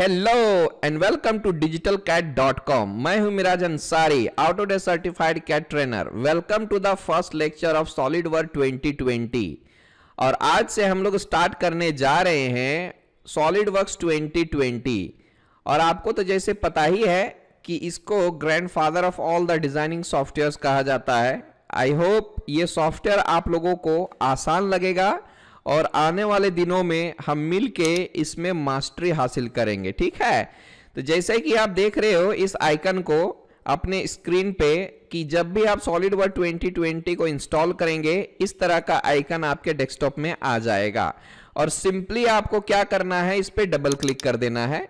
Hello and welcome to digital CAD dot com मैं हूं मिराज अंसारी आउटोडे certified CAD trainer welcome to the first lecture of solid work twenty और आज से हम लोग स्टार्ट करने जा रहे हैं सॉलिड वर्क ट्वेंटी और आपको तो जैसे पता ही है कि इसको grandfather of all the designing software कहा जाता है आई होप ये सॉफ्टवेयर आप लोगों को आसान लगेगा और आने वाले दिनों में हम मिल के इसमें मास्टरी हासिल करेंगे ठीक है तो जैसे कि आप देख रहे हो इस आइकन को अपने स्क्रीन पे कि जब भी आप सॉलिड वर्ड ट्वेंटी को इंस्टॉल करेंगे इस तरह का आइकन आपके डेस्कटॉप में आ जाएगा और सिंपली आपको क्या करना है इस पर डबल क्लिक कर देना है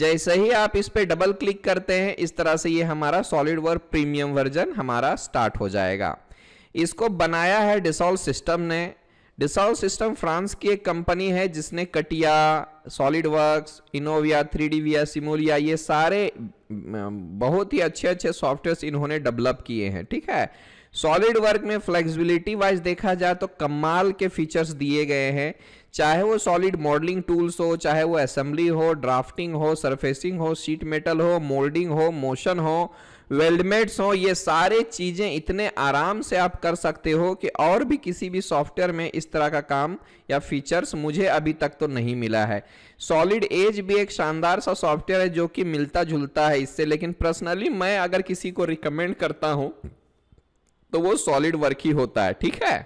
जैसे ही आप इस पर डबल क्लिक करते हैं इस तरह से ये हमारा सॉलिड वर्क प्रीमियम वर्जन हमारा स्टार्ट हो जाएगा इसको बनाया है डिसॉल्व सिस्टम ने डिसाउ सिस्टम फ्रांस की एक कंपनी है जिसने कटिया सॉलिड वर्क्स इनोविया थ्री विया सिमोलिया ये सारे बहुत ही अच्छे अच्छे सॉफ्टवेयर इन्होंने डेवलप किए हैं ठीक है सॉलिड वर्क में फ्लेक्सिबिलिटी वाइज देखा जाए तो कमाल के फीचर्स दिए गए हैं चाहे वो सॉलिड मॉडलिंग टूल्स हो चाहे वो असेंबली हो ड्राफ्टिंग हो सरफेसिंग हो सीट मेटल हो मोल्डिंग हो मोशन हो वेल्डमेट्स हो ये सारे चीज़ें इतने आराम से आप कर सकते हो कि और भी किसी भी सॉफ्टवेयर में इस तरह का काम या फीचर्स मुझे अभी तक तो नहीं मिला है सॉलिड एज भी एक शानदार सा सॉफ्टवेयर है जो कि मिलता जुलता है इससे लेकिन पर्सनली मैं अगर किसी को रिकमेंड करता हूँ तो वो सॉलिड वर्क ही होता है ठीक है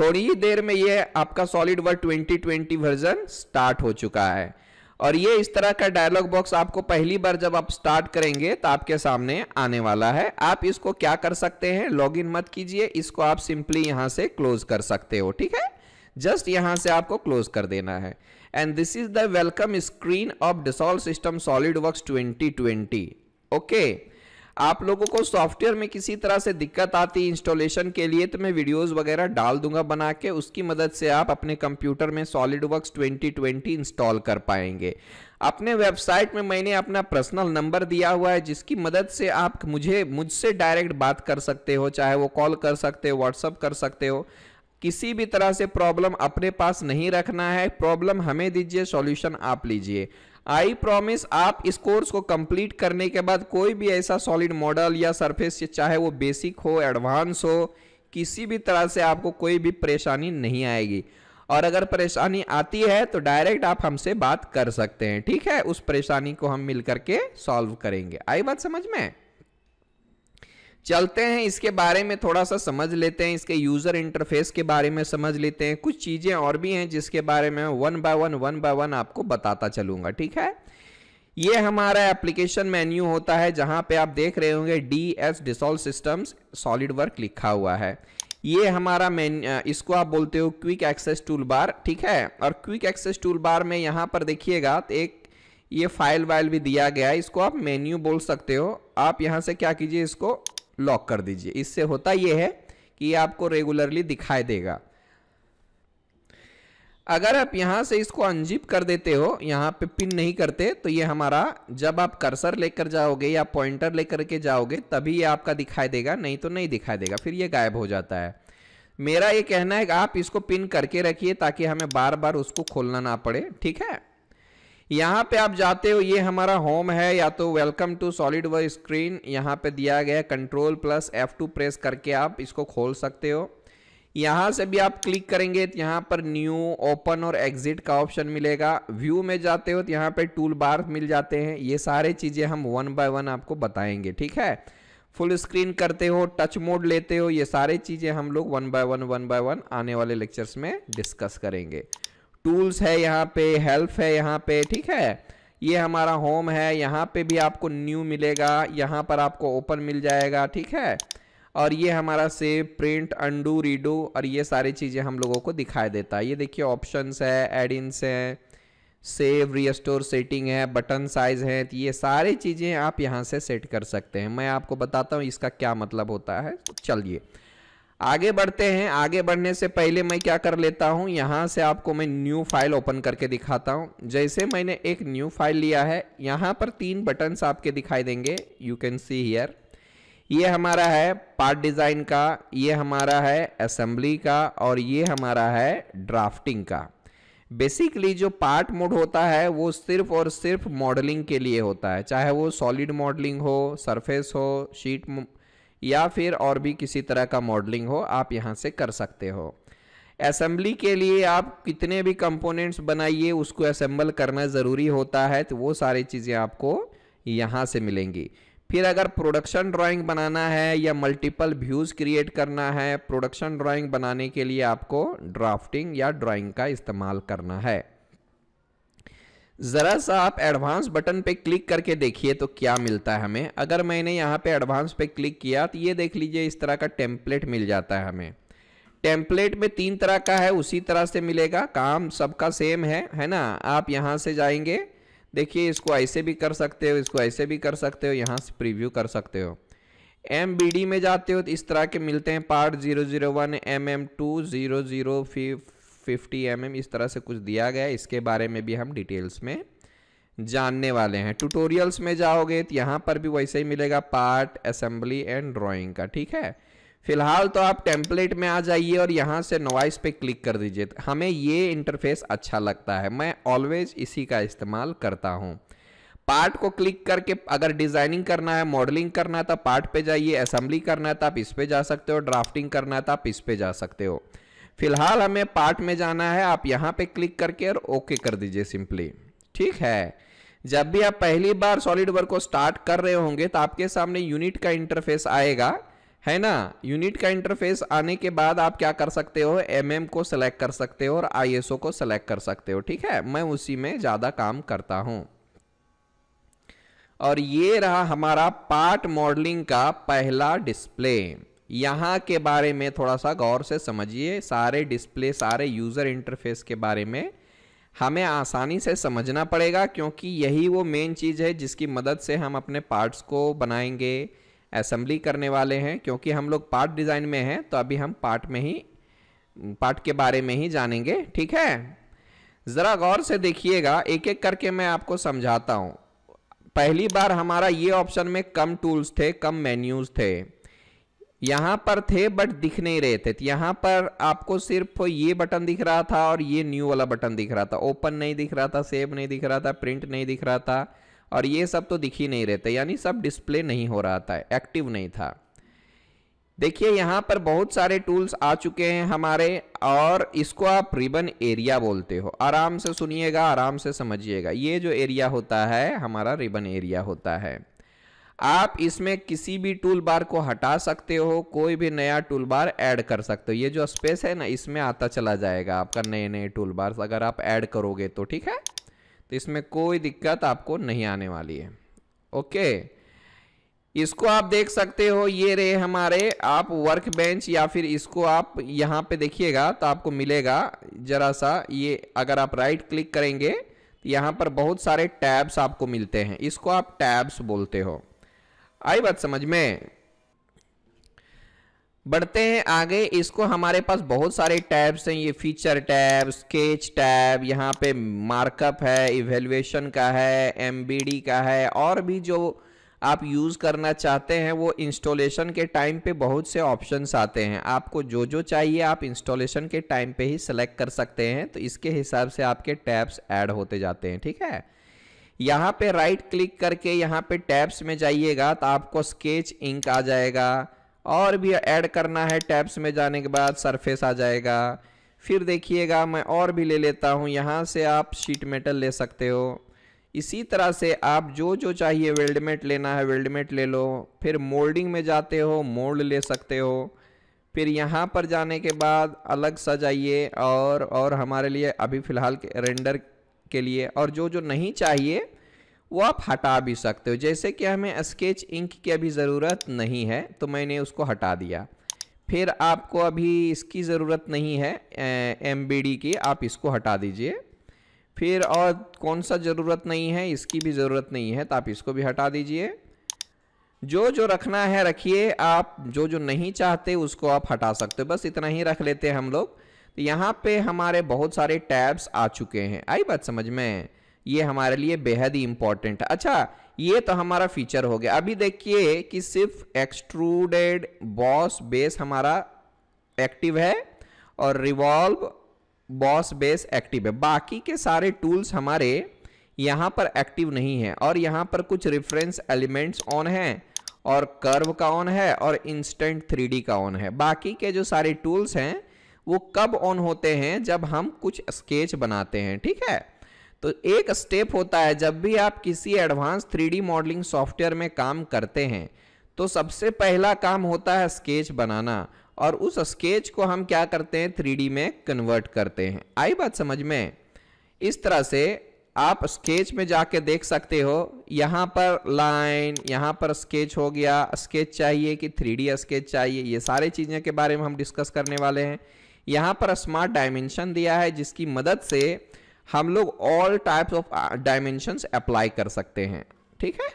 थोड़ी ही देर में यह आपका सॉलिड वर्क 2020 वर्जन स्टार्ट हो चुका है और ये इस तरह का डायलॉग बॉक्स आपको पहली बार जब आप स्टार्ट करेंगे तो आपके सामने आने वाला है आप इसको क्या कर सकते हैं लॉगिन मत कीजिए इसको आप सिंपली यहाँ से क्लोज कर सकते हो ठीक है जस्ट यहाँ से आपको क्लोज कर देना है and this is the welcome screen of Dassault system solid work twenty okay आप लोगों को सॉफ्टवेयर में किसी तरह से दिक्कत आती इंस्टॉलेशन के लिए तो मैं वीडियोस वगैरह डाल दूंगा बना के उसकी मदद से आप अपने कंप्यूटर में सॉलिड वर्क ट्वेंटी इंस्टॉल कर पाएंगे अपने वेबसाइट में मैंने अपना पर्सनल नंबर दिया हुआ है जिसकी मदद से आप मुझे मुझसे डायरेक्ट बात कर सकते हो चाहे वो कॉल कर सकते हो व्हाट्सअप कर सकते हो किसी भी तरह से प्रॉब्लम अपने पास नहीं रखना है प्रॉब्लम हमें दीजिए सॉल्यूशन आप लीजिए आई प्रॉमिस आप इस कोर्स को कंप्लीट करने के बाद कोई भी ऐसा सॉलिड मॉडल या सरफेस चाहे वो बेसिक हो एडवांस हो किसी भी तरह से आपको कोई भी परेशानी नहीं आएगी और अगर परेशानी आती है तो डायरेक्ट आप हमसे बात कर सकते हैं ठीक है उस परेशानी को हम मिल करके सॉल्व करेंगे आई बात समझ में चलते हैं इसके बारे में थोड़ा सा समझ लेते हैं इसके यूज़र इंटरफेस के बारे में समझ लेते हैं कुछ चीज़ें और भी हैं जिसके बारे में one by one one by one आपको बताता चलूंगा ठीक है ये हमारा एप्लीकेशन मेन्यू होता है जहां पे आप देख रहे होंगे D S Dassault systems solid work लिखा हुआ है ये हमारा मेन इसको आप बोलते हो क्विक एक्सेस टूल बार ठीक है और क्विक एक्सेस टूल बार में यहाँ पर देखिएगा तो एक ये फाइल वाइल भी दिया गया है इसको आप मेन्यू बोल सकते हो आप यहाँ से क्या कीजिए इसको लॉक कर दीजिए इससे होता यह है कि आपको रेगुलरली दिखाई देगा अगर आप यहां से इसको अनजिप कर देते हो यहां पे पिन नहीं करते तो ये हमारा जब आप कर्सर लेकर जाओगे या पॉइंटर लेकर के जाओगे तभी ये आपका दिखाई देगा नहीं तो नहीं दिखाई देगा फिर ये गायब हो जाता है मेरा ये कहना है कि आप इसको पिन करके रखिए ताकि हमें बार बार उसको खोलना ना पड़े ठीक है यहाँ पे आप जाते हो ये हमारा होम है या तो welcome to solid work screen यहाँ पे दिया गया control plus F to press करके आप इसको खोल सकते हो यहाँ से भी आप क्लिक करेंगे तो यहाँ पर न्यू ओपन और एग्जिट का ऑप्शन मिलेगा व्यू में जाते हो तो यहाँ पे टूल बार मिल जाते हैं ये सारे चीज़ें हम वन बाय वन आपको बताएंगे ठीक है फुल स्क्रीन करते हो टच मोड लेते हो ये सारे चीज़ें हम लोग one by one one by one आने वाले लेक्चर्स में डिस्कस करेंगे टूल्स है यहाँ पे हेल्प है यहाँ पे ठीक है ये हमारा होम है यहाँ पे भी आपको न्यू मिलेगा यहाँ पर आपको ओपन मिल जाएगा ठीक है और ये हमारा सेव प्रिंट अंडू रीडू और ये सारी चीज़ें हम लोगों को दिखाई देता है ये देखिए ऑप्शंस है एडिंस हैं सेव रीस्टोर सेटिंग है बटन साइज है तो ये सारी चीज़ें आप यहाँ से सेट कर सकते हैं मैं आपको बताता हूँ इसका क्या मतलब होता है चलिए आगे बढ़ते हैं आगे बढ़ने से पहले मैं क्या कर लेता हूँ यहाँ से आपको मैं न्यू फाइल ओपन करके दिखाता हूँ जैसे मैंने एक न्यू फाइल लिया है यहाँ पर तीन बटन्स आपके दिखाई देंगे यू कैन सी हियर ये हमारा है पार्ट डिज़ाइन का ये हमारा है असेंबली का और ये हमारा है ड्राफ्टिंग का बेसिकली जो पार्ट मोड होता है वो सिर्फ और सिर्फ मॉडलिंग के लिए होता है चाहे वो सॉलिड मॉडलिंग हो सरफेस हो शीट या फिर और भी किसी तरह का मॉडलिंग हो आप यहाँ से कर सकते हो असेंबली के लिए आप कितने भी कंपोनेंट्स बनाइए उसको असेंबल करना ज़रूरी होता है तो वो सारी चीज़ें आपको यहाँ से मिलेंगी फिर अगर प्रोडक्शन ड्राइंग बनाना है या मल्टीपल व्यूज़ क्रिएट करना है प्रोडक्शन ड्राइंग बनाने के लिए आपको ड्राफ्टिंग या ड्राइंग का इस्तेमाल करना है ज़रा सा आप एडवांस बटन पे क्लिक करके देखिए तो क्या मिलता है हमें अगर मैंने यहाँ पे एडवांस पे क्लिक किया तो ये देख लीजिए इस तरह का टेम्पलेट मिल जाता है हमें टेम्पलेट में तीन तरह का है उसी तरह से मिलेगा काम सबका सेम है है ना आप यहाँ से जाएंगे देखिए इसको ऐसे भी कर सकते हो इसको ऐसे भी कर सकते हो यहाँ से प्रिव्यू कर सकते हो एम में जाते हो तो इस तरह के मिलते हैं part zero zero one M M two zero zero fif fifty M mm इस तरह से कुछ दिया गया इसके बारे में भी हम डिटेल्स में जानने वाले हैं ट्यूटोरियल्स में जाओगे तो यहाँ पर भी वैसे ही मिलेगा पार्ट असेंबली एंड ड्राइंग का ठीक है फिलहाल तो आप टेम्पलेट में आ जाइए और यहाँ से नोवाइस पे क्लिक कर दीजिए हमें ये इंटरफेस अच्छा लगता है मैं ऑलवेज इसी का इस्तेमाल करता हूँ पार्ट को क्लिक करके अगर डिजाइनिंग करना है मॉडलिंग करना है तो पार्ट पे जाइए असेंबली करना है तो आप इस पे जा सकते हो ड्राफ्टिंग करना है तो आप इस पे जा सकते हो फिलहाल हमें पार्ट में जाना है आप यहाँ पे क्लिक करके और ओके कर दीजिए सिंपली ठीक है जब भी आप पहली बार सॉलिड वर्क को स्टार्ट कर रहे होंगे तो आपके सामने यूनिट का इंटरफेस आएगा है ना यूनिट का इंटरफेस आने के बाद आप क्या कर सकते हो एम mm को सिलेक्ट कर सकते हो और आई को सिलेक्ट कर सकते हो ठीक है मैं उसी में ज़्यादा काम करता हूँ और ये रहा हमारा पार्ट मॉडलिंग का पहला डिस्प्ले यहाँ के बारे में थोड़ा सा गौर से समझिए सारे डिस्प्ले सारे यूज़र इंटरफेस के बारे में हमें आसानी से समझना पड़ेगा क्योंकि यही वो मेन चीज़ है जिसकी मदद से हम अपने पार्ट्स को बनाएंगे असेंबली करने वाले हैं क्योंकि हम लोग पार्ट डिज़ाइन में हैं तो अभी हम पार्ट में ही पार्ट के बारे में ही जानेंगे ठीक है ज़रा गौर से देखिएगा एक एक करके मैं आपको समझाता हूँ पहली बार हमारा ये ऑप्शन में कम टूल्स थे कम मेन्यूज़ थे यहाँ पर थे बट दिख नहीं रहे थे तो यहाँ पर आपको सिर्फ ये बटन दिख रहा था और ये न्यू वाला बटन दिख रहा था ओपन नहीं दिख रहा था सेव नहीं दिख रहा था प्रिंट नहीं दिख रहा था और ये सब तो दिख ही नहीं रहते यानी सब डिस्प्ले नहीं हो रहा था एक्टिव नहीं था देखिए यहाँ पर बहुत सारे टूल्स आ चुके हैं हमारे और इसको आप रिबन एरिया बोलते हो आराम से सुनिएगा आराम से समझिएगा ये जो एरिया होता है हमारा रिबन एरिया होता है आप इसमें किसी भी टूल बार को हटा सकते हो कोई भी नया टूल बार ऐड कर सकते हो ये जो स्पेस है ना इसमें आता चला जाएगा आपका नए नए टूल बार अगर आप ऐड करोगे तो ठीक है तो इसमें कोई दिक्कत आपको नहीं आने वाली है ओके इसको आप देख सकते हो ये रहे हमारे आप वर्क बेंच या फिर इसको आप यहाँ पे देखिएगा तो आपको मिलेगा ज़रा सा ये अगर आप राइट क्लिक करेंगे तो यहाँ पर बहुत सारे टैब्स आपको मिलते हैं इसको आप टैब्स बोलते हो आई बात समझ में बढ़ते हैं आगे इसको हमारे पास बहुत सारे टैब्स हैं ये फीचर टैब स्केच टैब यहाँ पे मार्कअप है इवेल्युएशन का है एमबीडी का है और भी जो आप यूज़ करना चाहते हैं वो इंस्टॉलेशन के टाइम पे बहुत से ऑप्शंस आते हैं आपको जो जो चाहिए आप इंस्टॉलेशन के टाइम पे ही सेलेक्ट कर सकते हैं तो इसके हिसाब से आपके टैब्स ऐड होते जाते हैं ठीक है यहाँ पे राइट क्लिक करके यहाँ पे टैब्स में जाइएगा तो आपको स्केच इंक आ जाएगा और भी ऐड करना है टैब्स में जाने के बाद सरफेस आ जाएगा फिर देखिएगा मैं और भी ले लेता हूँ यहाँ से आप शीट मेटल ले सकते हो इसी तरह से आप जो जो चाहिए वेल्डमेट लेना है वेल्डमेट ले लो फिर मोल्डिंग में जाते हो मोल्ड ले सकते हो फिर यहाँ पर जाने के बाद अलग सजाइए और और हमारे लिए अभी फ़िलहाल रेंडर के लिए और जो जो नहीं चाहिए वो आप हटा भी सकते हो जैसे कि हमें स्केच इंक की अभी ज़रूरत नहीं है तो मैंने उसको हटा दिया फिर आपको अभी इसकी ज़रूरत नहीं है एम की आप इसको हटा दीजिए फिर और कौन सा ज़रूरत नहीं है इसकी भी ज़रूरत नहीं है तो आप इसको भी हटा दीजिए जो जो रखना है रखिए आप जो जो नहीं चाहते उसको आप हटा सकते हो बस इतना ही रख लेते हैं हम लोग तो यहाँ पे हमारे बहुत सारे टैब्स आ चुके हैं आई बात समझ में ये हमारे लिए बेहद ही इंपॉर्टेंट है अच्छा ये तो हमारा फीचर हो गया अभी देखिए कि सिर्फ एक्सट्रूडेड बॉस बेस हमारा एक्टिव है और रिवॉल्व बॉस बेस एक्टिव है बाकी के सारे टूल्स हमारे यहाँ पर एक्टिव नहीं है और यहाँ पर कुछ रेफरेंस एलिमेंट्स ऑन हैं और कर्व का ऑन है और इंस्टेंट थ्री का ऑन है बाकी के जो सारे टूल्स हैं वो कब ऑन होते हैं जब हम कुछ स्केच बनाते हैं ठीक है तो एक स्टेप होता है जब भी आप किसी एडवांस थ्री मॉडलिंग सॉफ्टवेयर में काम करते हैं तो सबसे पहला काम होता है स्केच बनाना और उस स्केच को हम क्या करते हैं थ्री में कन्वर्ट करते हैं आई बात समझ में इस तरह से आप स्केच में जाके देख सकते हो यहाँ पर लाइन यहाँ पर स्केच हो गया स्केच चाहिए कि थ्री स्केच चाहिए ये सारे चीज़ें के बारे में हम डिस्कस करने वाले हैं यहाँ पर स्मार्ट डायमेंशन दिया है जिसकी मदद से हम लोग all types of dimensions apply कर सकते हैं ठीक है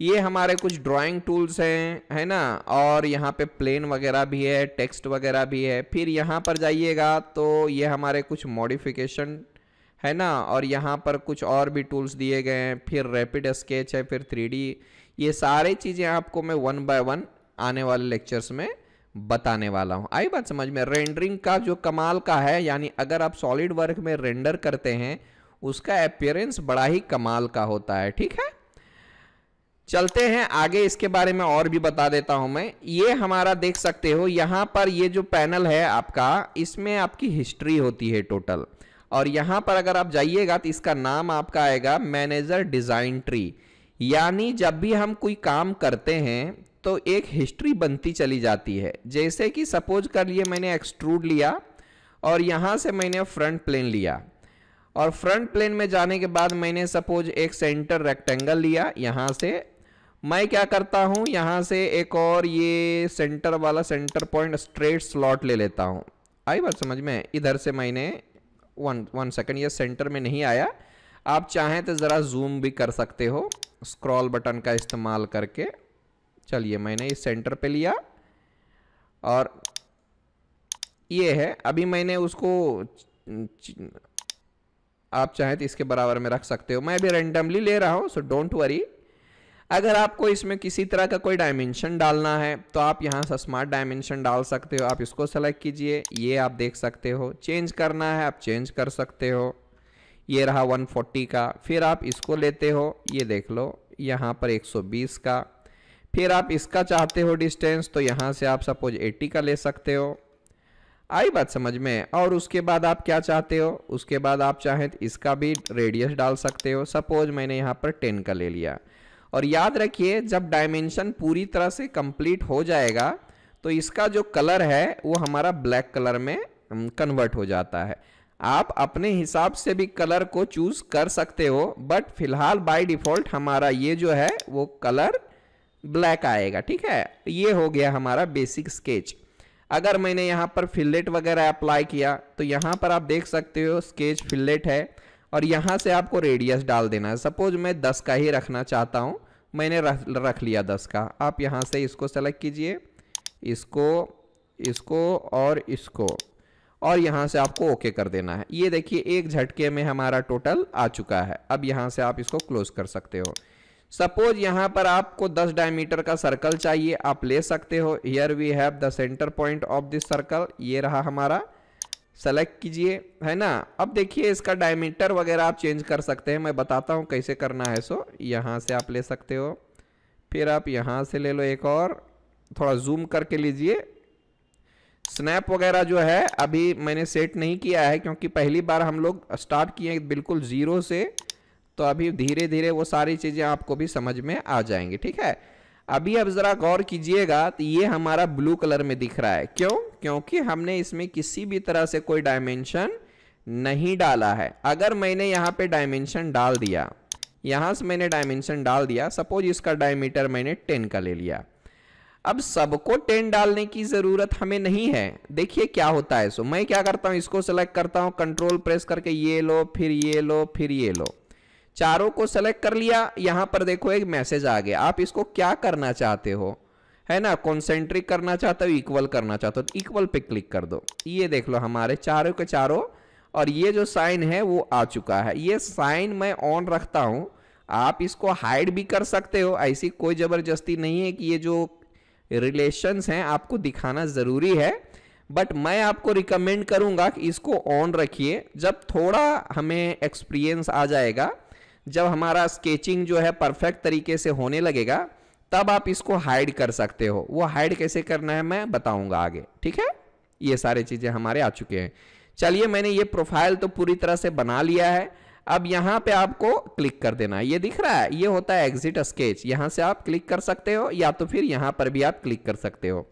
ये हमारे कुछ ड्राइंग टूल्स हैं है ना और यहाँ पे प्लेन वगैरह भी है टेक्स्ट वगैरह भी है फिर यहाँ पर जाइएगा तो ये हमारे कुछ मॉडिफिकेशन है ना और यहाँ पर कुछ और भी टूल्स दिए गए हैं फिर रैपिड स्केच है फिर थ्री ये सारे चीज़ें आपको मैं वन बाय वन आने वाले लेक्चर्स में बताने वाला हूँ आई बात समझ में रेंडरिंग का जो कमाल का है यानी अगर आप सॉलिड वर्क में रेंडर करते हैं उसका अपियरेंस बड़ा ही कमाल का होता है ठीक है चलते हैं आगे इसके बारे में और भी बता देता हूं मैं ये हमारा देख सकते हो यहाँ पर ये जो पैनल है आपका इसमें आपकी हिस्ट्री होती है टोटल और यहाँ पर अगर आप जाइएगा तो इसका नाम आपका आएगा मैनेजर डिज़ाइन ट्री यानी जब भी हम कोई काम करते हैं तो एक हिस्ट्री बनती चली जाती है जैसे कि सपोज कर लिए मैंने एक्सट्रूड लिया और यहाँ से मैंने फ्रंट प्लेन लिया और फ्रंट प्लेन में जाने के बाद मैंने सपोज एक सेंटर रेक्टेंगल लिया यहाँ से मैं क्या करता हूँ यहाँ से एक और ये सेंटर वाला सेंटर पॉइंट स्ट्रेट स्लॉट ले लेता हूँ आई बात समझ में इधर से मैंने वन वन सेकेंड ये सेंटर में नहीं आया आप चाहें तो ज़रा जूम भी कर सकते हो स्क्रॉल बटन का इस्तेमाल करके चलिए मैंने इस सेंटर पे लिया और ये है अभी मैंने उसको आप चाहें तो इसके बराबर में रख सकते हो मैं अभी रेंडमली ले रहा हूँ सो डोंट वरी अगर आपको इसमें किसी तरह का कोई डायमेंशन डालना है तो आप यहाँ से स्मार्ट डायमेंशन डाल सकते हो आप इसको सेलेक्ट कीजिए ये आप देख सकते हो चेंज करना है आप चेंज कर सकते हो ये रहा 140 का फिर आप इसको लेते हो ये देख लो यहाँ पर 120 का फिर आप इसका चाहते हो डिस्टेंस तो यहाँ से आप सपोज 80 का ले सकते हो आई बात समझ में और उसके बाद आप क्या चाहते हो उसके बाद आप चाहें तो इसका भी रेडियस डाल सकते हो सपोज मैंने यहाँ पर 10 का ले लिया और याद रखिए जब डायमेंशन पूरी तरह से कंप्लीट हो जाएगा तो इसका जो कलर है वो हमारा ब्लैक कलर में कन्वर्ट हो जाता है आप अपने हिसाब से भी कलर को चूज़ कर सकते हो बट फिलहाल बाय डिफ़ॉल्ट हमारा ये जो है वो कलर ब्लैक आएगा ठीक है ये हो गया हमारा बेसिक स्केच अगर मैंने यहाँ पर फिलेट वगैरह अप्लाई किया तो यहाँ पर आप देख सकते हो स्केच फिलेट है और यहाँ से आपको रेडियस डाल देना है सपोज मैं दस का ही रखना चाहता हूँ मैंने रख रख लिया दस का आप यहाँ से इसको सेलेक्ट कीजिए इसको इसको और इसको और यहाँ से आपको ओके कर देना है ये देखिए एक झटके में हमारा टोटल आ चुका है अब यहाँ से आप इसको क्लोज कर सकते हो सपोज यहाँ पर आपको 10 डायमीटर का सर्कल चाहिए आप ले सकते हो here we have the center point of this circle ये रहा हमारा सेलेक्ट कीजिए है ना अब देखिए इसका डायमीटर वगैरह आप चेंज कर सकते हैं मैं बताता हूँ कैसे करना है सो यहाँ से आप ले सकते हो फिर आप यहाँ से ले लो एक और थोड़ा जूम करके लीजिए स्नैप वगैरह जो है अभी मैंने सेट नहीं किया है क्योंकि पहली बार हम लोग स्टार्ट किए बिल्कुल ज़ीरो से तो अभी धीरे धीरे वो सारी चीज़ें आपको भी समझ में आ जाएंगी ठीक है अभी अब ज़रा गौर कीजिएगा तो ये हमारा ब्लू कलर में दिख रहा है क्यों क्योंकि हमने इसमें किसी भी तरह से कोई डायमेंशन नहीं डाला है अगर मैंने यहाँ पे डायमेंशन डाल दिया यहाँ से मैंने डायमेंशन डाल दिया सपोज इसका डायमीटर मैंने टेन का ले लिया अब सबको टेन डालने की ज़रूरत हमें नहीं है देखिए क्या होता है सो मैं क्या करता हूँ इसको सेलेक्ट करता हूँ कंट्रोल प्रेस करके ये लो फिर ये लो फिर ये लो चारों को सेलेक्ट कर लिया यहाँ पर देखो एक मैसेज आ गया आप इसको क्या करना चाहते हो है ना कॉन्सेंट्रिक करना चाहते हो इक्वल करना चाहते हो तो इक्वल पे क्लिक कर दो ये देख लो हमारे चारों के चारों और ये जो साइन है वो आ चुका है ये साइन मैं ऑन रखता हूँ आप इसको हाइड भी कर सकते हो ऐसी कोई ज़बरदस्ती नहीं है कि ये जो रिलेशंस हैं आपको दिखाना ज़रूरी है बट मैं आपको रिकमेंड करूँगा कि इसको ऑन रखिए जब थोड़ा हमें एक्सपीरियंस आ जाएगा जब हमारा स्केचिंग जो है परफेक्ट तरीके से होने लगेगा तब आप इसको हाइड कर सकते हो वो हाइड कैसे करना है मैं बताऊंगा आगे ठीक है ये सारे चीज़ें हमारे आ चुके हैं चलिए मैंने ये प्रोफाइल तो पूरी तरह से बना लिया है अब यहां पे आपको क्लिक कर देना है ये दिख रहा है ये होता है एग्जिट स्केच यहां से आप क्लिक कर सकते हो या तो फिर यहां पर भी आप क्लिक कर सकते हो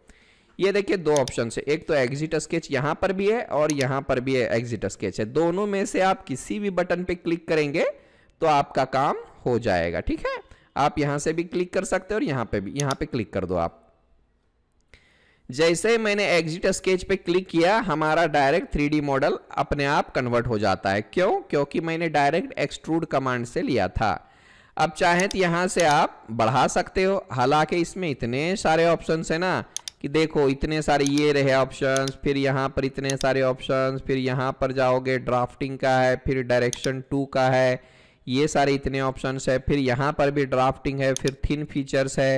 ये देखिए दो ऑप्शन है एक तो एग्जिट स्केच यहां पर भी है और यहां पर भी है एग्जिट स्केच है दोनों में से आप किसी भी बटन पे क्लिक करेंगे तो आपका काम हो जाएगा ठीक है आप यहां से भी क्लिक कर सकते हो और यहां पे भी यहां पे क्लिक कर दो आप जैसे मैंने एग्जिट स्केच पे क्लिक किया हमारा डायरेक्ट थ्री मॉडल अपने आप कन्वर्ट हो जाता है क्यों क्योंकि मैंने डायरेक्ट एक्सट्रूड कमांड से लिया था अब चाहे तो यहां से आप बढ़ा सकते हो हालांकि इसमें इतने सारे ऑप्शन है ना कि देखो इतने सारे ये रहे ऑप्शंस फिर यहाँ पर इतने सारे ऑप्शंस फिर यहाँ पर जाओगे ड्राफ्टिंग का है फिर डायरेक्शन टू का है ये सारे इतने ऑप्शंस है फिर यहाँ पर भी ड्राफ्टिंग है फिर थिन फीचर्स है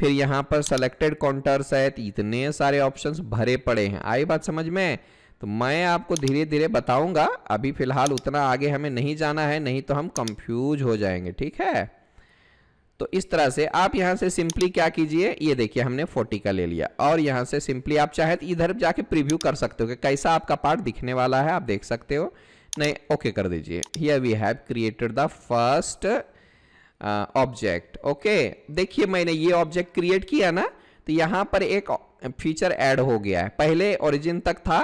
फिर यहाँ पर सेलेक्टेड काउंटर्स है तो इतने सारे ऑप्शंस भरे पड़े हैं आई बात समझ में तो मैं आपको धीरे धीरे बताऊंगा अभी फ़िलहाल उतना आगे हमें नहीं जाना है नहीं तो हम कंफ्यूज हो जाएंगे ठीक है तो इस तरह से आप यहाँ से सिंपली क्या कीजिए ये देखिए हमने फोर्टी का ले लिया और यहाँ से सिंपली आप चाहे तो इधर जाके प्रीव्यू कर सकते हो कि कैसा आपका पार्ट दिखने वाला है आप देख सकते हो नहीं ओके कर दीजिए here we have created the first object okay देखिए मैंने ये ऑब्जेक्ट क्रिएट किया ना तो यहाँ पर एक फीचर ऐड हो गया है पहले ओरिजिन तक था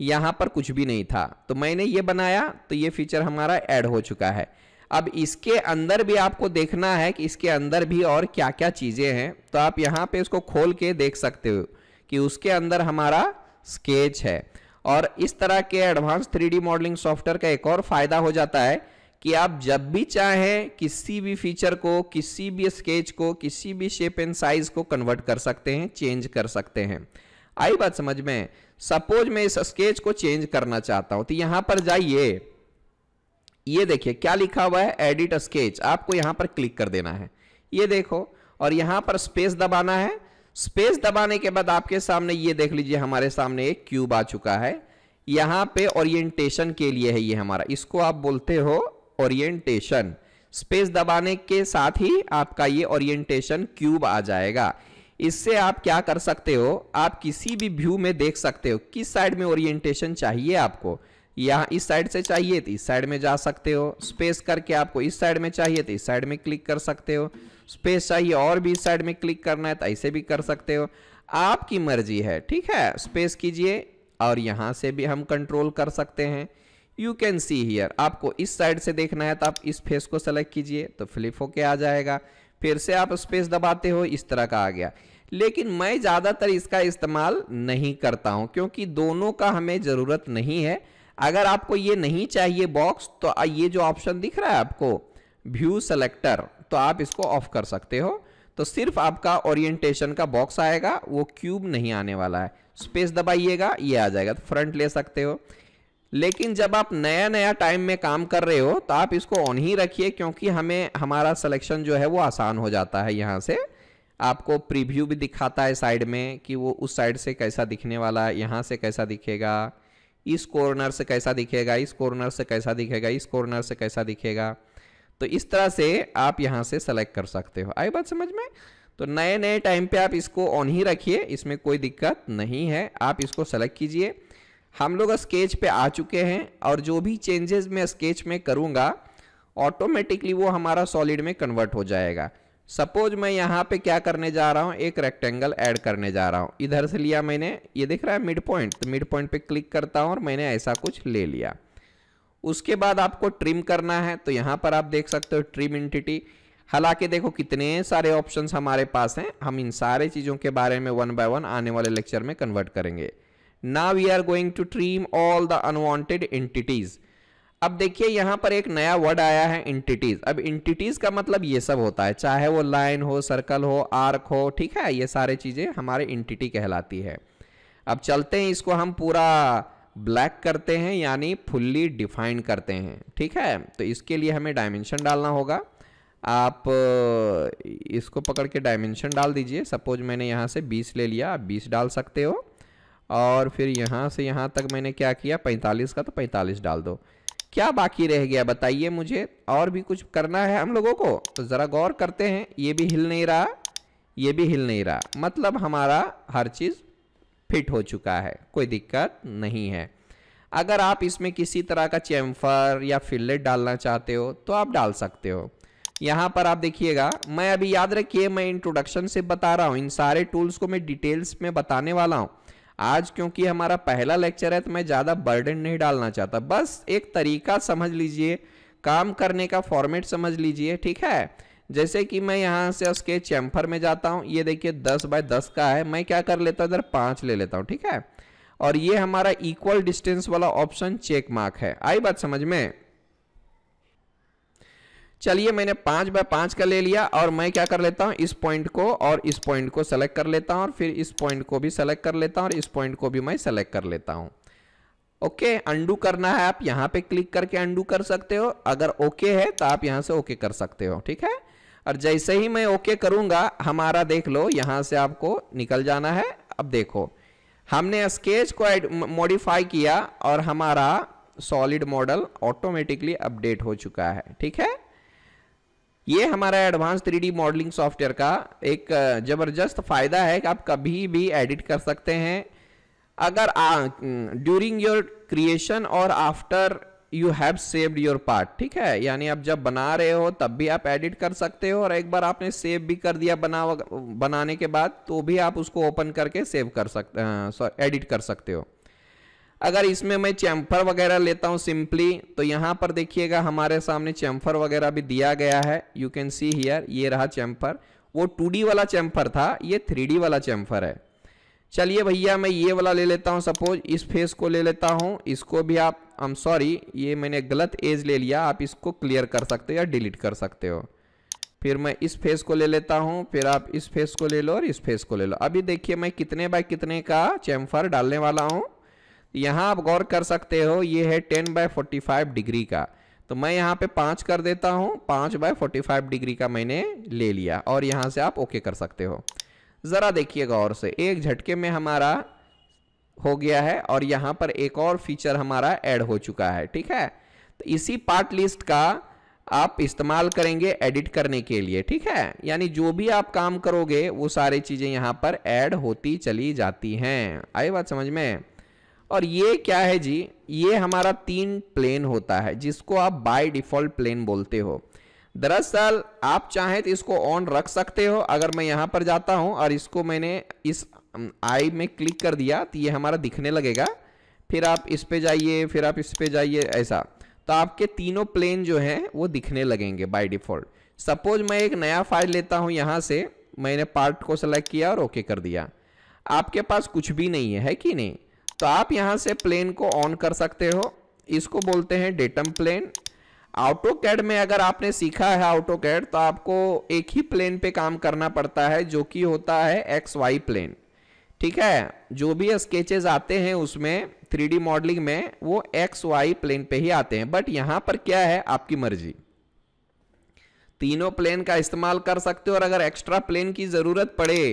यहाँ पर कुछ भी नहीं था तो मैंने ये बनाया तो ये फीचर हमारा ऐड हो चुका है अब इसके अंदर भी आपको देखना है कि इसके अंदर भी और क्या क्या चीज़ें हैं तो आप यहाँ पे इसको खोल के देख सकते हो कि उसके अंदर हमारा स्केच है और इस तरह के एडवांस थ्री मॉडलिंग सॉफ्टवेयर का एक और फायदा हो जाता है कि आप जब भी चाहें किसी भी फीचर को किसी भी स्केच को किसी भी शेप एंड साइज को कन्वर्ट कर सकते हैं चेंज कर सकते हैं आई बात समझ में सपोज मैं इस स्केच को चेंज करना चाहता हूं तो यहां पर जाइए ये देखिए क्या लिखा हुआ है एडिट स्केच आपको यहां पर क्लिक कर देना है ये देखो और यहां पर स्पेस दबाना है स्पेस दबाने के बाद आपके सामने ये देख लीजिए हमारे सामने एक क्यूब आ चुका है यहां पे ओरिएंटेशन के लिए है ये हमारा इसको आप बोलते हो ओरिएंटेशन स्पेस दबाने के साथ ही आपका ये ओरिएंटेशन क्यूब आ जाएगा इससे आप क्या कर सकते हो आप किसी भी व्यू में देख सकते हो किस साइड में ओरिएंटेशन चाहिए आपको यहाँ इस साइड से चाहिए तो इस साइड में जा सकते हो स्पेस करके आपको इस साइड में चाहिए तो इस साइड में क्लिक कर सकते हो स्पेस चाहिए और भी साइड में क्लिक करना है तो ऐसे भी कर सकते हो आपकी मर्जी है ठीक है स्पेस कीजिए और यहाँ से भी हम कंट्रोल कर सकते हैं यू कैन सी हियर आपको इस साइड से देखना है तो आप इस फेस को सेलेक्ट कीजिए तो फ्लिप होके आ जाएगा फिर से आप स्पेस दबाते हो इस तरह का आ गया लेकिन मैं ज़्यादातर इसका इस्तेमाल नहीं करता हूँ क्योंकि दोनों का हमें ज़रूरत नहीं है अगर आपको ये नहीं चाहिए बॉक्स तो ये जो ऑप्शन दिख रहा है आपको व्यू सेलेक्टर तो आप इसको ऑफ कर सकते हो तो सिर्फ आपका ओरिएंटेशन का बॉक्स आएगा वो क्यूब नहीं आने वाला है स्पेस दबाइएगा ये आ जाएगा तो फ्रंट ले सकते हो लेकिन जब आप नया नया टाइम में काम कर रहे हो तो आप इसको ऑन ही रखिए क्योंकि हमें हमारा सिलेक्शन जो है वो आसान हो जाता है यहाँ से आपको प्रीव्यू भी दिखाता है साइड में कि वो उस साइड से कैसा दिखने वाला है यहाँ से कैसा दिखेगा इस कॉर्नर से कैसा दिखेगा इस कॉर्नर से कैसा दिखेगा इस कॉर्नर से कैसा दिखेगा तो इस तरह से आप यहाँ से सेलेक्ट कर सकते हो आई बात समझ में तो नए नए टाइम पे आप इसको ऑन ही रखिए इसमें कोई दिक्कत नहीं है आप इसको सेलेक्ट कीजिए हम लोग स्केच पे आ चुके हैं और जो भी चेंजेस मैं स्केच में करूँगा ऑटोमेटिकली वो हमारा सॉलिड में कन्वर्ट हो जाएगा सपोज मैं यहाँ पे क्या करने जा रहा हूँ एक रेक्टेंगल ऐड करने जा रहा हूँ इधर से लिया मैंने ये देख रहा है मिड पॉइंट तो मिड पॉइंट पे क्लिक करता हूँ और मैंने ऐसा कुछ ले लिया उसके बाद आपको ट्रिम करना है तो यहाँ पर आप देख सकते हो ट्रिम इंटिटी हालांकि देखो कितने सारे ऑप्शन हमारे पास हैं हम इन सारे चीज़ों के बारे में वन बाय वन आने वाले लेक्चर में कन्वर्ट करेंगे ना we are going to trim all the unwanted entities अब देखिए यहाँ पर एक नया वर्ड आया है इंटिटीज़ अब इंटिटीज़ का मतलब ये सब होता है चाहे वो लाइन हो सर्कल हो आर्क हो ठीक है ये सारे चीज़ें हमारे इंटिटी कहलाती है अब चलते हैं इसको हम पूरा ब्लैक करते हैं यानी फुल्ली डिफाइंड करते हैं ठीक है तो इसके लिए हमें डायमेंशन डालना होगा आप इसको पकड़ के डायमेंशन डाल दीजिए सपोज मैंने यहाँ से 20 ले लिया आप 20 डाल सकते हो और फिर यहाँ से यहाँ तक मैंने क्या किया 45 का तो 45 डाल दो क्या बाकी रह गया बताइए मुझे और भी कुछ करना है हम लोगों को तो ज़रा गौर करते हैं ये भी हिल नहीं रहा ये भी हिल नहीं रहा मतलब हमारा हर चीज़ फिट हो चुका है कोई दिक्कत नहीं है अगर आप इसमें किसी तरह का चैम्फर या फिलेट डालना चाहते हो तो आप डाल सकते हो यहाँ पर आप देखिएगा मैं अभी याद रखिए मैं इंट्रोडक्शन से बता रहा हूँ इन सारे टूल्स को मैं डिटेल्स में बताने वाला हूँ आज क्योंकि हमारा पहला लेक्चर है तो मैं ज़्यादा बर्डन नहीं डालना चाहता बस एक तरीका समझ लीजिए काम करने का फॉर्मेट समझ लीजिए ठीक है जैसे कि मैं यहाँ से उसके चैम्फर में जाता हूँ ये देखिए दस बाय दस का है मैं क्या कर लेता हूँ इधर पाँच ले लेता हूँ ठीक है और ये हमारा इक्वल डिस्टेंस वाला ऑप्शन चेक मार्क है आई बात समझ में चलिए मैंने पांच बाय पांच का ले लिया और मैं क्या कर लेता हूं इस पॉइंट को और इस पॉइंट को सेलेक्ट कर लेता हूं और फिर इस पॉइंट को भी सेलेक्ट कर लेता हूं और इस पॉइंट को भी मैं सेलेक्ट कर लेता हूं ओके अंडू करना है आप यहां पे क्लिक करके अंडू कर सकते हो अगर ओके है तो आप यहां से ओके कर सकते हो ठीक है और जैसे ही मैं ओके करूँगा हमारा देख लो यहाँ से आपको निकल जाना है अब देखो हमने स्केच को मॉडिफाई किया और हमारा सॉलिड मॉडल ऑटोमेटिकली अपडेट हो चुका है ठीक है ये हमारा एडवांस 3D मॉडलिंग सॉफ्टवेयर का एक ज़बरदस्त फ़ायदा है कि आप कभी भी एडिट कर सकते हैं अगर ड्यूरिंग योर क्रिएशन और after you have saved your part ठीक है यानी आप जब बना रहे हो तब भी आप एडिट कर सकते हो और एक बार आपने सेव भी कर दिया बना बनाने के बाद तो भी आप उसको ओपन करके सेव कर सकते सॉरी एडिट कर सकते हो अगर इसमें मैं चैम्फर वगैरह लेता हूँ सिंपली तो यहाँ पर देखिएगा हमारे सामने चैम्फर वगैरह भी दिया गया है यू कैन सी हियर ये रहा चैम्फर वो टू वाला चैम्फर था ये थ्री वाला चैम्फर है चलिए भैया मैं ये वाला ले लेता हूँ सपोज इस फेस को ले लेता हूँ इसको भी आप आई एम सॉरी ये मैंने गलत एज ले लिया आप इसको क्लियर कर सकते हो या डिलीट कर सकते हो फिर मैं इस फेस को ले लेता हूँ फिर आप इस फेस को ले लो और इस फेस को ले लो अभी देखिए मैं कितने बाय कितने का चैम्फर डालने वाला हूँ यहाँ आप गौर कर सकते हो ये है ten by forty five degree का तो मैं यहाँ पे पाँच कर देता हूँ पाँच बाय फोर्टी फाइव डिग्री का मैंने ले लिया और यहाँ से आप ओके कर सकते हो ज़रा देखिएगा और से एक झटके में हमारा हो गया है और यहाँ पर एक और फीचर हमारा ऐड हो चुका है ठीक है तो इसी पार्ट लिस्ट का आप इस्तेमाल करेंगे एडिट करने के लिए ठीक है यानी जो भी आप काम करोगे वो सारी चीज़ें यहाँ पर ऐड होती चली जाती हैं आई बात समझ में और ये क्या है जी ये हमारा तीन प्लेन होता है जिसको आप बाय डिफ़ॉल्ट प्लेन बोलते हो दरअसल आप चाहें तो इसको ऑन रख सकते हो अगर मैं यहाँ पर जाता हूँ और इसको मैंने इस आई में क्लिक कर दिया तो ये हमारा दिखने लगेगा फिर आप इस पे जाइए फिर आप इस पे जाइए ऐसा तो आपके तीनों प्लेन जो हैं वो दिखने लगेंगे बाय डिफ़ॉल्ट सपोज मैं एक नया फाइल लेता हूँ यहाँ से मैंने पार्ट को सेलेक्ट किया और ओके कर दिया आपके पास कुछ भी नहीं है है कि नहीं तो आप यहाँ से प्लेन को ऑन कर सकते हो इसको बोलते हैं डेटम प्लेन ऑटो कैड में अगर आपने सीखा है ऑटो कैड तो आपको एक ही प्लेन पे काम करना पड़ता है जो कि होता है एक्स वाई प्लेन ठीक है जो भी स्केचेज आते हैं उसमें थ्री मॉडलिंग में वो एक्स वाई प्लेन पे ही आते हैं बट यहां पर क्या है आपकी मर्जी तीनों प्लेन का इस्तेमाल कर सकते हो और अगर एक्स्ट्रा प्लेन की ज़रूरत पड़े